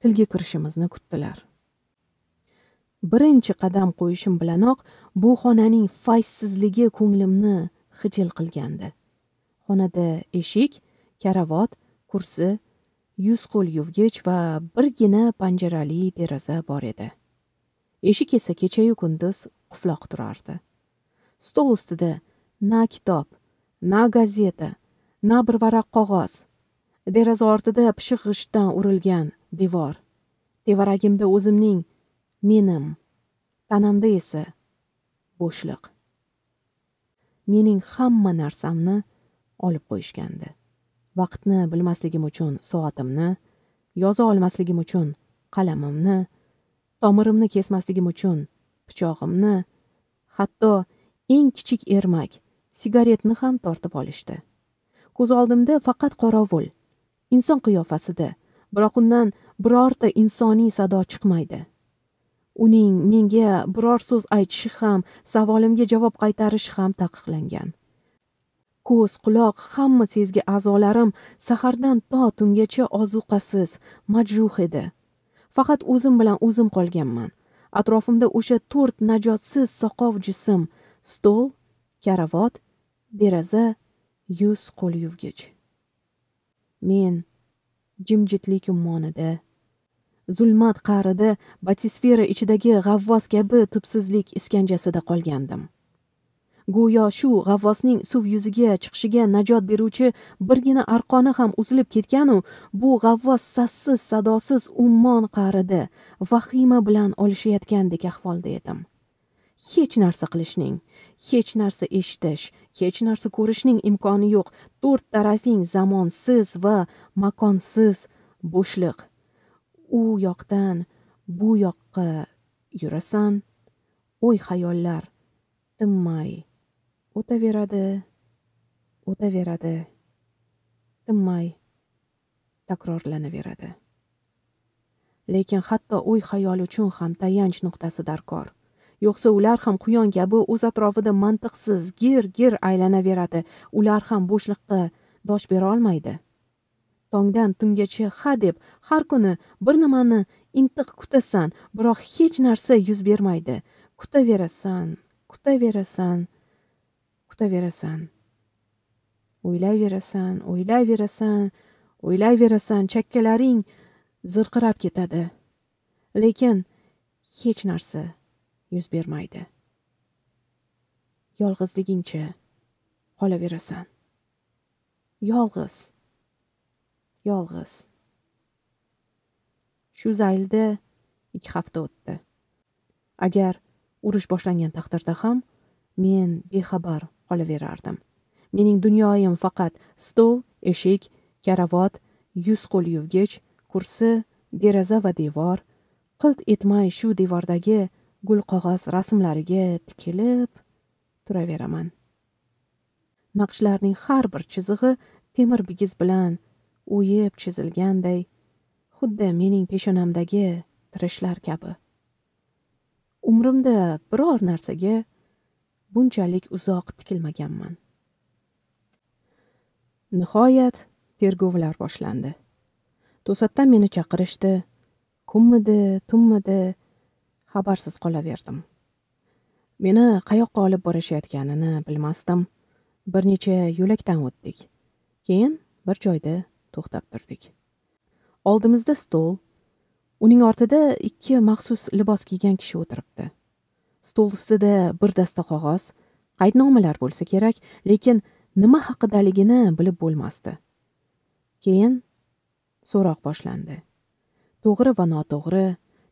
tilga kirishimizni kutdilar birinchi qadam qo'yishim bilanoq bu xonaning fayzsizligi ko'nglimni xijil qilgandi xonada eshik karavot kursi yuz qo'l yuvgich va birgina panjarali deraza bor edi eshik esa kechayu kunduz qufloq turardi stol ustida na kitob na gazeta na bir varaq qog'oz deraza ortida pishiq g'ishtdan urilgan devor tevaragimda o'zimning menim tanamda esa bo'shliq mening hamma narsamni olib qo'yishgandi vaqtni bilmasligim uchun soatimni yoza olmasligim uchun qalamimni tomirimni kesmasligim uchun pichog'imni hatto eng kichik ermak sigaretni ham tortib olishdi ko'z oldimda faqat qorovul inson qiyofasida biroq undan birorta insoniy sado chiqmaydi uning menga biror so'z aytishi ham savolimga javob qaytarishi ham taqiqlangan ko'z quloq hamma sezgi a'zolarim sahardan to tungacha ozuqasiz majruh edi faqat o'zim bilan o'zim qolganman atrofimda o'sha to'rt najotsiz soqov jism stol karavot deraza yuz qo'l yuvgich men jimjitlik ummonida zulmat qa'rida batisfera ichidagi g'avvos kabi tubsizlik iskanjasida qolgandim go'yo shu g'avvosning suv yuziga chiqishiga najot beruvchi birgina arqoni ham uzilib ketganu bu g'avvos sassiz sadosiz ummon qa'rida vahima bilan olishayotgandek ahvolda edim hech narsa qilishning hech narsa eshitish hech narsa ko'rishning imkoni yo'q to'rt tarafing zamonsiz va makonsiz bo'shliq u yoqdan bu yoqqa yurasan o'y xayollar tinmay o'taveradi o'taveradi tinmay takrorlanaveradi lekin hatto o'y xayol uchun ham tayanch nuqtasi darkor yo'qsa ular ham quyon kabi o'z atrofida mantiqsiz gir gir aylanaveradi ular ham bo'shliqqa dosh berolmaydi tongdan tungacha ha deb har kuni bir nimani intiq kutasan biroq hech narsa yuz bermaydi kutaverasan kutaverasan kutaverasan o'ylayverasan o'ylayverasan o'ylayverasan chakkalaring zirqirab ketadi lekin hech narsa yuz bermaydi yolg'izligingcha qolaverasan yolg'iz yolg'iz shu zaylda ikki hafta o'tdi agar urush boshlangan taqdirda ham men bexabar qolaverardim mening dunyoyim faqat stol eshik karavot yuz qo'l yuvgich kursi deraza va devor qilt etmay shu devordagi gul qog'oz rasmlariga tikilib turaveraman naqshlarning har bir chizig'i temir bigiz bilan o'yib chizilganday xuddi mening peshonamdagi tirishlar kabi umrimda biror narsaga bunchalik uzoq tikilmaganman nihoyat tergovlar boshlandi to'satdan meni chaqirishdi kunmidi tunmidi xabarsiz qolaverdim meni qayoqqa olib borishayotganini bilmasdim bir necha yo'lakdan o'tdik keyin bir joyda to'xtab turdik oldimizda stol uning ortida ikki maxsus libos kiygan kishi o'tiribdi stol ustida bir dasta qog'oz qaydnomalar bo'lsa kerak lekin nima haqidaligini bilib bo'lmasdi keyin so'roq boshlandi to'g'ri va noto'g'ri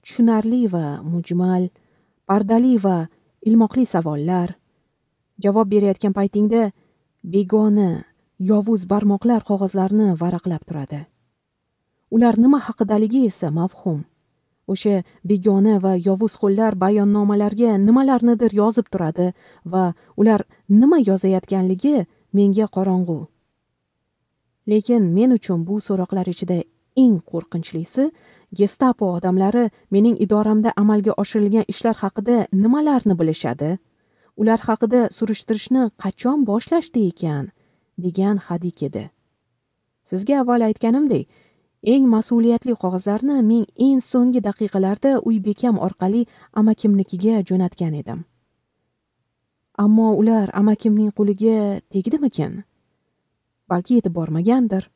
tushunarli va mujmal pardali va ilmoqli savollar javob berayotgan paytingda begona yovuz barmoqlar qog'ozlarni varaqlab turadi ular nima haqidaligi esa mavhum o'sha begona va yovuz qo'llar bayonnomalarga nimalarnidir yozib turadi va ular nima yozayotganligi menga qorong'u lekin men uchun bu so'roqlar ichida eng qo'rqinchlisi gestapo odamlari mening idoramda amalga oshirilgan ishlar haqida nimalarni bilishadi ular haqida surishtirishni qachon boshlashdi ekan degan hadik edi sizga avval aytganimdek eng mas'uliyatli qog'ozlarni men eng so'nggi daqiqalarda uy bekam orqali amakimnikiga jo'natgan edim ammo ular amakimning qo'liga tegdimikin balki yetib bormagandir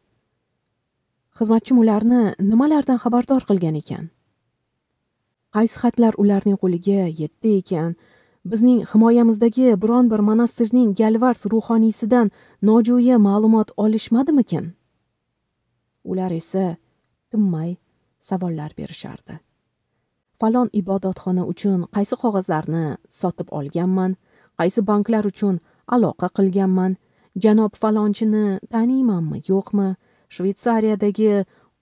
xizmatchim ularni nimalardan xabardor qilgan ekan qaysi xatlar ularning qo'liga yetdi ekan bizning himoyamizdagi biron bir monastirning galvars ruhoniysidan nojo'ya ma'lumot olishmadimikin ular esa tinmay savollar berishardi falon ibodatxona uchun qaysi qog'ozlarni sotib olganman qaysi banklar uchun aloqa qilganman janob falonchini taniymanmi yo'qmi shvetsariyadagi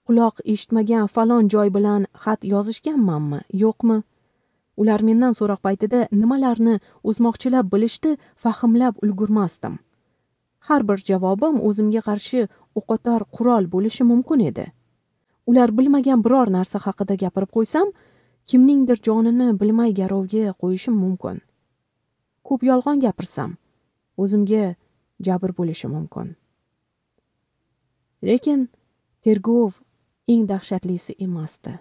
quloq eshitmagan falon joy bilan xat yozishganmanmi yo'qmi ular mendan so'roq paytida nimalarni o'zmoqchilab bilishdi fahmlab ulgurmasdim har bir javobim o'zimga qarshi o'qotar qurol bo'lishi mumkin edi ular bilmagan biror narsa haqida gapirib qo'ysam kimningdir jonini bilmay garovga qo'yishim mumkin ko'p yolg'on gapirsam o'zimga jabr bo'lishi mumkin lekin tergov eng dahshatlisi emasdi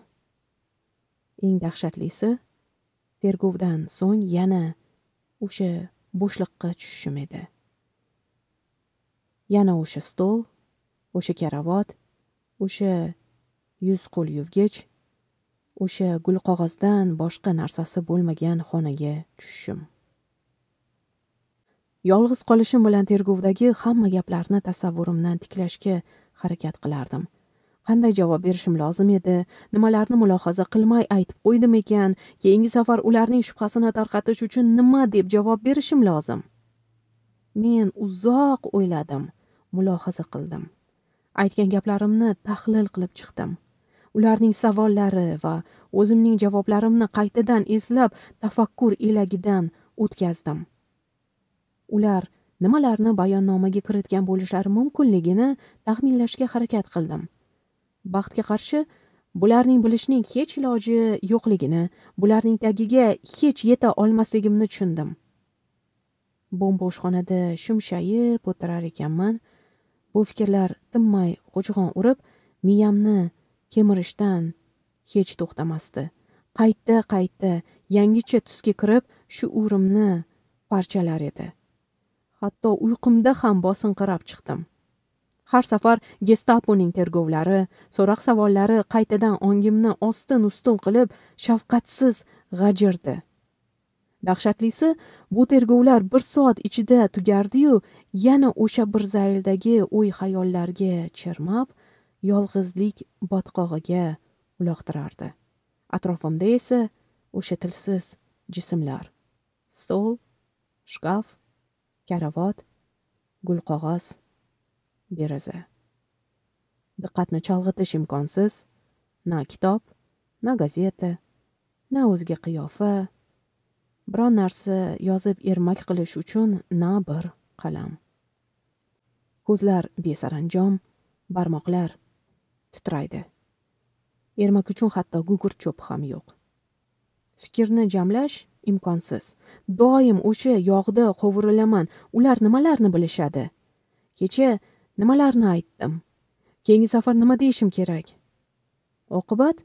eng dahshatlisi tergovdan so'ng yana o'sha bo'shliqqa tushishim edi yana o'sha stol o'sha karavot o'sha yuz qo'l yuvgich o'sha gul qog'ozdan boshqa narsasi bo'lmagan xonaga tushishim yolg'iz qolishim bilan tergovdagi hamma gaplarni tasavvurimdan tiklashga harakat qilardim qanday javob berishim lozim edi nimalarni mulohaza qilmay aytib qo'ydim ekan keyingi safar ularning shubhasini tarqatish uchun nima deb javob berishim lozim men uzoq o'yladim mulohaza qildim aytgan gaplarimni tahlil qilib chiqdim ularning savollari va o'zimning javoblarimni qaytadan eslab tafakkur elagidan o'tkazdim ular nimalarni bayonnomaga kiritgan bo'lishlari mumkinligini taxminlashga harakat qildim baxtga qarshi bularning bilishning hech iloji yo'qligini bularning tagiga hech yeta olmasligimni tushundim bo'mbo'sh xonada shumshayib o'tirar ekanman bu fikrlar tinmay g'ujg'on urib miyamni kemirishdan hech to'xtamasdi qayta qayta yangicha tusga kirib shu o'rimni parchalar edi hatto uyqumda ham bosinqirab chiqdim har safar gestaponing tergovlari so'roq savollari qaytadan ongimni ostin ustun qilib shafqatsiz g'ajirdi dahshatlisi bu tergovlar bir soat ichida tugardiyu yana o'sha bir zayldagi o'y xayollarga chirmab yolg'izlik botqog'iga uloqtirardi atrofimda esa o'sha tilsiz jismlar stol shkaf karavot gulqog'oz deraza diqqatni chalg'itish imkonsiz na kitob na gazeta na o'zga qiyofa biron narsa yozib ermak qilish uchun na bir qalam ko'zlar besaranjom barmoqlar titraydi ermak uchun hatto gugurt cho'pi ham yo'q fikrni jamlash imkonsiz doim o'sha yog'da qovurilaman ular nimalarni bilishadi kecha nimalarni aytdim keyingi safar nima deyishim kerak oqibat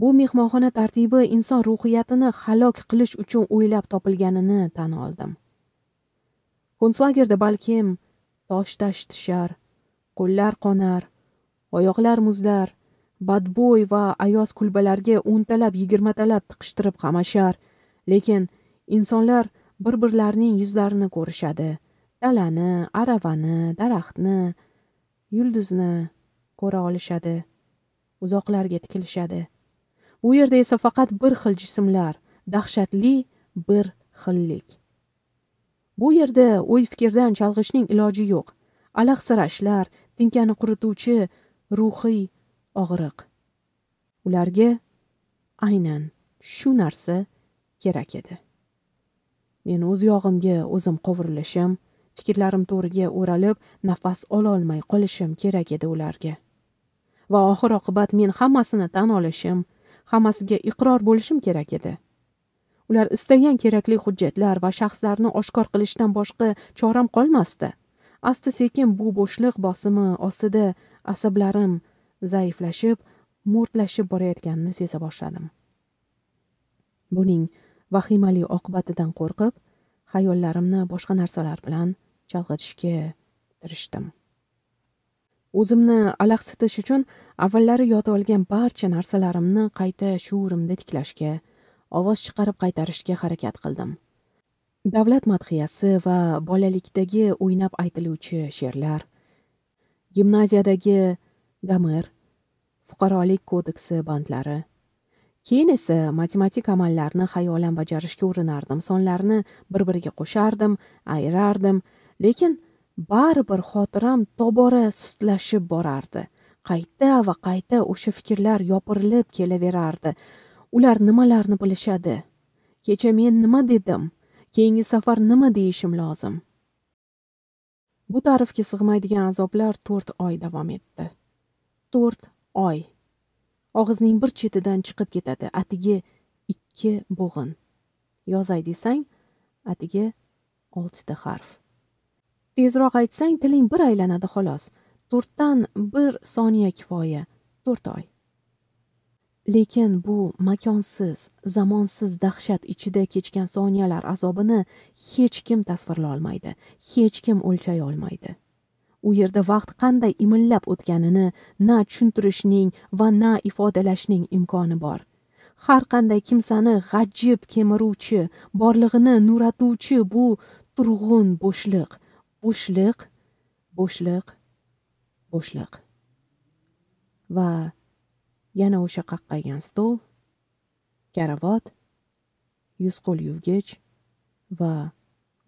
bu mehmonxona tartibi inson ruhiyatini halok qilish uchun o'ylab topilganini tan oldim konslagerda balkim tosh tashtishar qo'llar qonar oyoqlar muzlar badbo'y va ayoz kulbalarga o'ntalab yigirmatalab tiqishtirib qamashar lekin insonlar bir birlarining yuzlarini ko'rishadi dalani aravani daraxtni yulduzni ko'ra olishadi uzoqlarga tikilishadi bu yerda esa faqat bir xil jismlar dahshatli bir xillik bu yerda o'y fikrdan chalg'ishning iloji yo'q alahsirashlar tinkani qurituvchi ruhiy og'riq ularga aynan shu narsa kerak edi men o'z yog'imga o'zim qovurilishim fikrlarim to'riga o'ralib nafas ololmay qolishim kerak edi ularga va oxir oqibat men hammasini tan olishim hammasiga iqror bo'lishim kerak edi ular istagan kerakli hujjatlar va shaxslarni oshkor qilishdan boshqa choram qolmasdi asta sekin bu bo'shliq bosimi ostida asablarim zaiflashib mo'rtlashib borayotganini seza boshladim buning vahimali oqibatidan qo'rqib xayollarimni boshqa narsalar bilan chalg'itishga tirishdim o'zimni alahsitish uchun avvallari yotib olgan barcha narsalarimni qayta shuurimda tiklashga ovoz chiqarib qaytarishga harakat qildim davlat madhiyasi va bolalikdagi o'ynab aytiluvchi she'rlar gimnaziyadagi gomer fuqarolik kodeksi bandlari keyin esa matematik amallarni xayolan bajarishga urinardim sonlarni bir biriga qo'shardim ayirardim lekin baribir xotiram tobora sustlashib borardi qayta va qayta o'sha fikrlar yopirilib kelaverardi ular nimalarni bilishadi kecha men nima dedim keyingi safar nima deyishim lozim bu ta'rifga sig'maydigan azoblar to'rt oy davom etdi to'rt oy og'izning bir chetidan chiqib ketadi atigi ikki bo'g'in yozay desang atigi oltita harf tezroq aytsang tiling bir aylanadi xolos to'rtdan bir soniya kifoya to'rt oy lekin bu makonsiz zamonsiz dahshat ichida kechgan soniyalar azobini hech kim olmaydi hech kim o'lchay olmaydi u yerda vaqt qanday imillab o'tganini na tushuntirishning va na ifodalashning imkoni bor har qanday kimsani g'ajib kemiruvchi borlig'ini nuratuvchi bu turg'un bo'shliq bo'shliq bo'shliq bo'shliq va yana o'sha qaqqaygan stol karavot yuz qo'l yuvgich va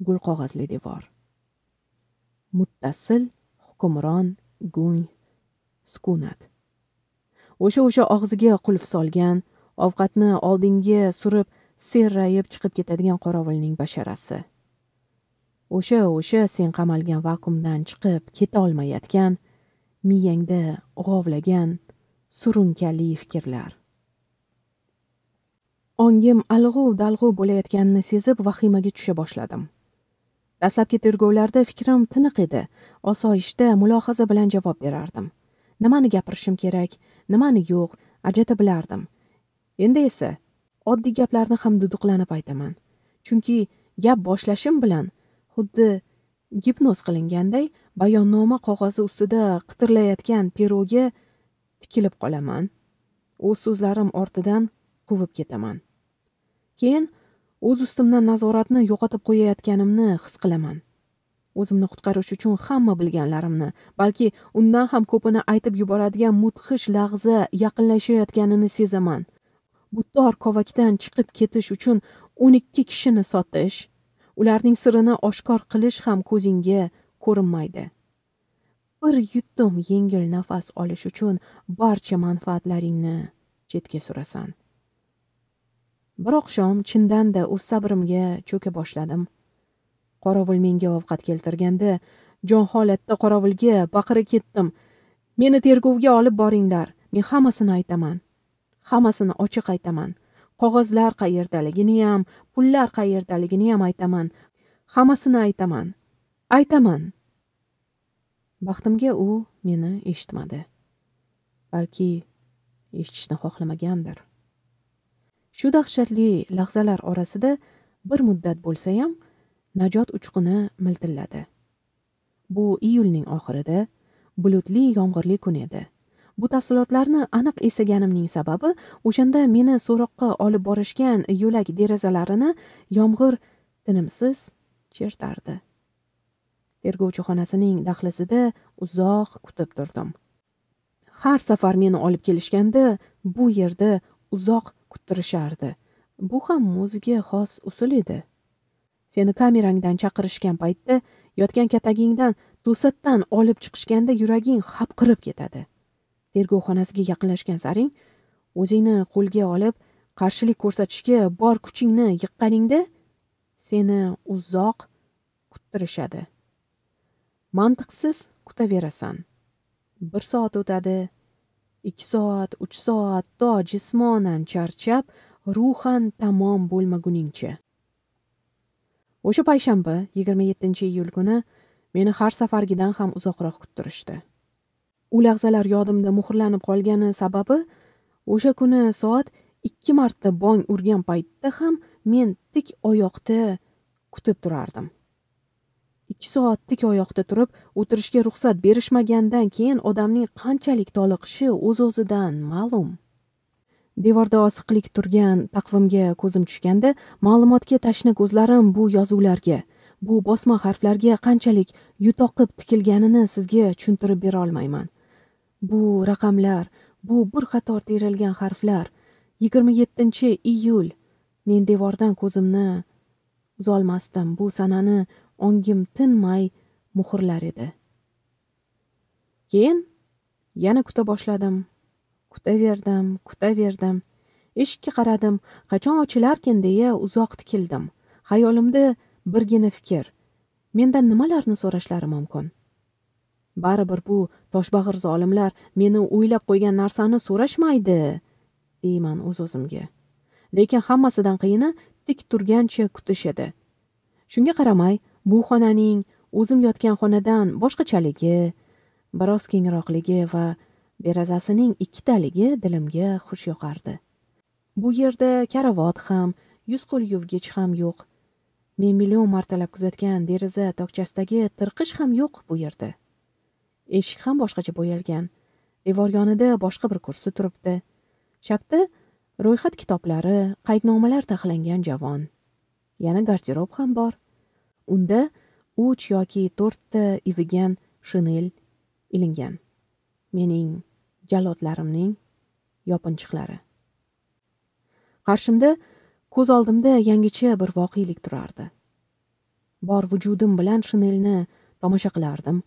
gul qog'ozli devor muttasil hukmron gung sukunat o'sha o'sha og'ziga qulf solgan ovqatni oldinga surib serrayib chiqib ketadigan qorovulning basharasi o'sha o'sha sen qamalgan vakuumdan chiqib keta olmayotgan miyangda g'ovlagan surunkali fikrlar ongim alg'ov dalg'ov bo'layotganini sezib vahimaga tusha boshladim dastlabki tergovlarda fikrim tiniq edi osoyishta mulohaza bilan javob berardim nimani gapirishim kerak nimani yo'q ajrata bilardim endi esa oddiy gaplarni ham duduqlanib aytaman chunki gap boshlashim bilan xuddi gipnoz qilinganday bayonnoma qog'ozi ustida qitirlayotgan peroga tikilib qolaman o'z so'zlarim ortidan quvib ketaman keyin o'z ustimdan nazoratni yo'qotib qo'yayotganimni his qilaman o'zimni qutqarish uchun hamma bilganlarimni balki undan ham ko'pini aytib yuboradigan mudhish lahza yaqinlashayotganini sezaman bu tor kovakdan chiqib ketish uchun o'n ikki kishini sotish ularning sirini oshkor qilish ham ko'zingga ko'rinmaydi bir yutdim yengil nafas olish uchun barcha manfaatlaringni chetga surasan bir oqshom chindan da o'z sabrimga cho'ka boshladim qorovul menga ovqat keltirganda jon holatda qorovulga baqira ketdim meni tergovga olib boringlar men hammasini aytaman hammasini ochiq aytaman qog'ozlar qayerdaligini ham pullar qayerdaligini ham aytaman hammasini aytaman aytaman baxtimga u meni eshitmadi balki eshitishni xohlamagandir shu dahshatli lahzalar orasida bir muddat bo'lsa ham najot uchquni miltilladi bu iyulning oxirida bulutli yomg'irli kun edi bu tafsilotlarni aniq eslaganimning sababi o'shanda meni so'roqqa olib borishgan yo'lak derazalarini yomg'ir tinimsiz chertardi tergovchi xonasining dahlizida uzoq kutib turdim har safar meni olib kelishganda bu yerda uzoq kuttirishardi bu ham o'ziga xos usul edi seni kamerangdan chaqirishgan paytda yotgan katagingdan to'satdan olib chiqishganda yuraging hapqirib ketadi tergov xonasiga yaqinlashgan saring o'zingni qo'lga olib qarshilik ko'rsatishga bor kuchingni yiqqaningda seni uzoq kuttirishadi mantiqsiz kutaverasan bir soat o'tadi ikki soat uch soat to jismonan charchab ruhan tamom bo'lmaguningcha o'sha payshanba yigirma yettinchi iyul kuni meni har safargidan ham uzoqroq kuttirishdi u lahzalar yodimda muhrlanib qolgani sababi o'sha kuni soat ikki marta bong urgan paytda ham men tik oyoqda kutib turardim ikki soat tik oyoqda turib o'tirishga ruxsat berishmagandan keyin odamning qanchalik toliqishi o'z o'zidan ma'lum devorda osiqlik turgan taqvimga ko'zim tushganda ma'lumotga tashna ko'zlarim bu yozuvlarga bu bosma harflarga qanchalik yutoqib tikilganini sizga tushuntirib berolmayman bu raqamlar bu bir qator terilgan harflar yigirma yettinchi iyul men devordan ko'zimni uzolmasdim bu sanani ongim tinmay muhrlar edi keyin yana kuta boshladim kutaverdim kutaverdim eshikka qaradim qachon ochilarkin deya uzoq tikildim xayolimda birgina fikr mendan nimalarni so'rashlari mumkin baribir bu toshbag'ir zolimlar meni o'ylab qo'ygan narsani so'rashmaydi deyman o'z o'zimga lekin hammasidan qiyini tik turgancha kutish edi shunga qaramay bu xonaning o'zim yotgan xonadan boshqachaligi biroz kengroqligi va derazasining ikkitaligi dilimga xush yoqardi bu yerda karavot ham yuz qo'l yuvgich ham yo'q men million martalab kuzatgan deraza tokchasidagi tirqish ham yo'q bu yerda eshik ham boshqacha bo'yalgan devor yonida boshqa bir kursi turibdi chapda ro'yxat kitoblari qaydnomalar taxlangan javon yana garderob ham bor unda uch yoki to'rtta ivigan shinel ilingan mening jalodlarimning yopinchiqlari qarshimda ko'z oldimda yangicha bir voqelik turardi bor vujudim bilan shinelni tomosha qilardim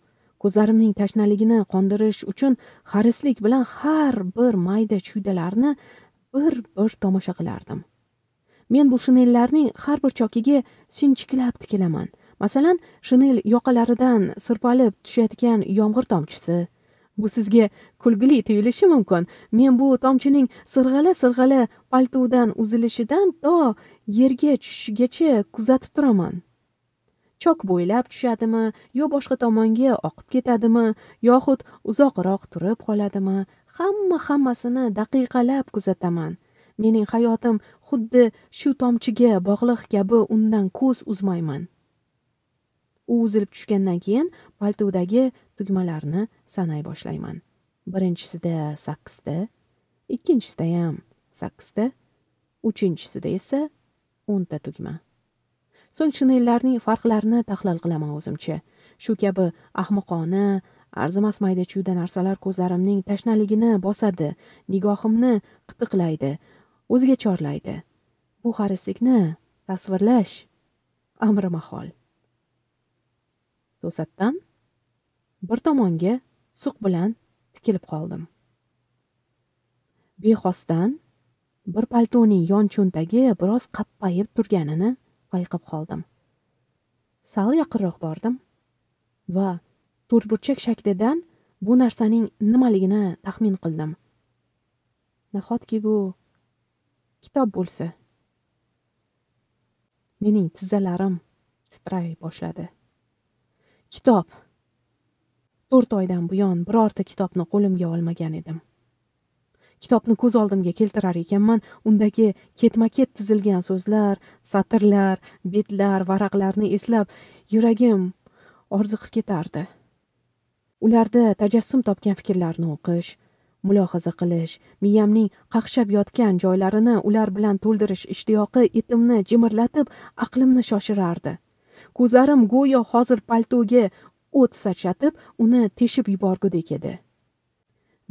ko'zlarimning tashnaligini qondirish uchun harislik bilan har bir mayda chuydalarni bir bir tomosha qilardim men bu shinellarning har bir chokiga sinchiklab tikilaman masalan shinel yoqalaridan sirpalib tushayotgan yomg'ir tomchisi bu sizga kulgili tuyulishi mumkin men bu tomchining sirg'ala sirg'ala paltodan uzilishidan to yerga tushishigacha kuzatib turaman chok bo'ylab tushadimi yo boshqa tomonga oqib ketadimi yoxud uzoqroq turib qoladimi hamma hammasini daqiqalab kuzataman mening hayotim xuddi shu tomchiga bog'liq kabi undan ko'z uzmayman u uzilib tushgandan keyin paltodagi tugmalarni sanay boshlayman birinchisida sakkizta ikkinchisida ham sakkizta uchinchisida esa o'nta tugma so'ng chinellarning farqlarini tahlil qilaman o'zimcha shu kabi ahmoqona arzimas mayda chuyda narsalar ko'zlarimning tashnaligini bosadi nigohimni qitiqlaydi o'ziga chorlaydi bu harislikni tasvirlash amri mahol to'satdan bir tomonga suq bilan tikilib qoldim bexosdan bir paltoning yon cho'ntagi biroz qappayib turganini payqab qoldim sal yaqinroq bordim va to'rtburchak shaklidan bu narsaning nimaligini taxmin qildim nahotki bu kitob bo'lsa mening tizzalarim titray boshladi kitob to'rt oydan buyon birorta kitobni qo'limga olmagan edim kitobni ko'z oldimga keltirar ekanman undagi ketma ket tizilgan so'zlar satrlar betlar varaqlarni eslab yuragim orziqib ketardi ularda tajassum topgan fikrlarni o'qish mulohaza qilish miyamning qaqshab yotgan joylarini ular bilan to'ldirish ishtiyoqi etimni jimirlatib aqlimni shoshirardi ko'zlarim go'yo hozir paltoga o't sachatib uni teshib yuborgudek edi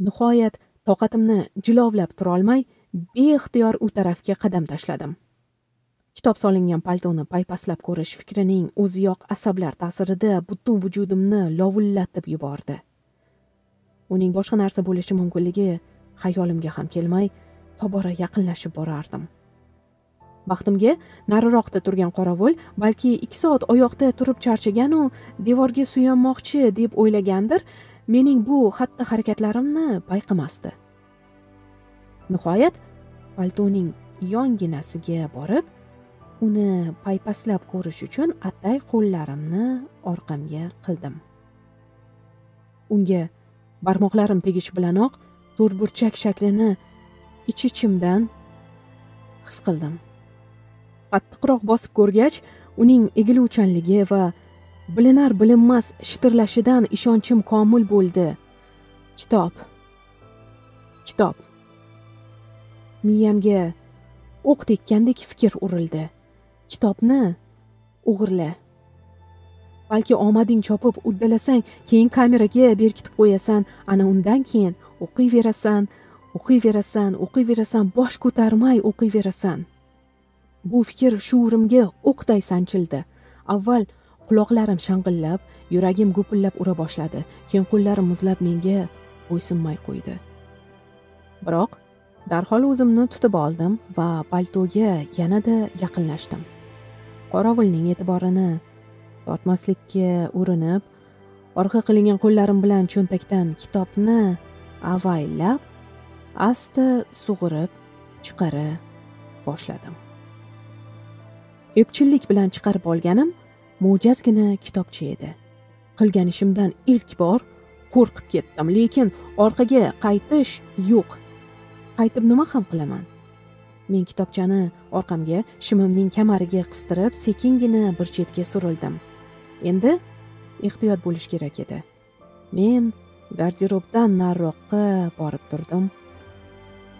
nihoyat toqatimni jilovlab turolmay beixtiyor u tarafga qadam tashladim kitob solingan paltoni paypaslab ko'rish fikrining o'ziyoq asablar ta'sirida butun vujudimni lovullatib yubordi uning boshqa narsa bo'lishi mumkinligi xayolimga ham kelmay tobora yaqinlashib borardim baxtimga nariroqda turgan qoravul balki ikki soat oyoqda turib charchaganu devorga suyanmoqchi deb o'ylagandir mening bu xatti harakatlarimni payqamasdi nihoyat paltoning yonginasiga borib uni paypaslab ko'rish uchun attay qo'llarimni orqamga qildim unga barmoqlarim tegish bilanoq to'rtburchak shaklini ich ichimdan his qildim qattiqroq bosib ko'rgach uning egiluvchanligi va bilinar bilinmas shitirlashidan ishonchim komil bo'ldi kitob kitob miyamga o'q tekkandek fikr urildi kitobni o'g'irla balki omading chopib uddalasang keyin kameraga berkitib qo'yasan ana undan keyin o'qiyverasan o'qiyverasan o'qiyverasan bosh ko'tarmay o'qiyverasan bu fikr shuurimga o'qday sanchildi avval quloqlarim shang'illab yuragim gupillab ura boshladi keyin qo'llarim muzlab menga bo'ysunmay qo'ydi biroq darhol o'zimni tutib oldim va paltoga yanada yaqinlashdim qorovulning e'tiborini tortmaslikka urinib orqa qilingan qo'llarim bilan cho'ntakdan kitobni avaylab asta sug'urib chiqara boshladim epchillik bilan chiqarib olganim mo'jazgina kitobcha edi qilgan ishimdan ilk bor qo'rqib ketdim lekin orqaga qaytish yo'q qaytib nima ham qilaman men kitobchani orqamga shimimning kamariga qistirib sekingina bir chetga surildim endi ehtiyot bo'lish kerak edi men garderobdan nariroqqa borib turdim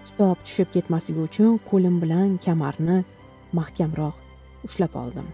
kitob tushib ketmasligi uchun qo'lim bilan kamarni mahkamroq ushlab oldim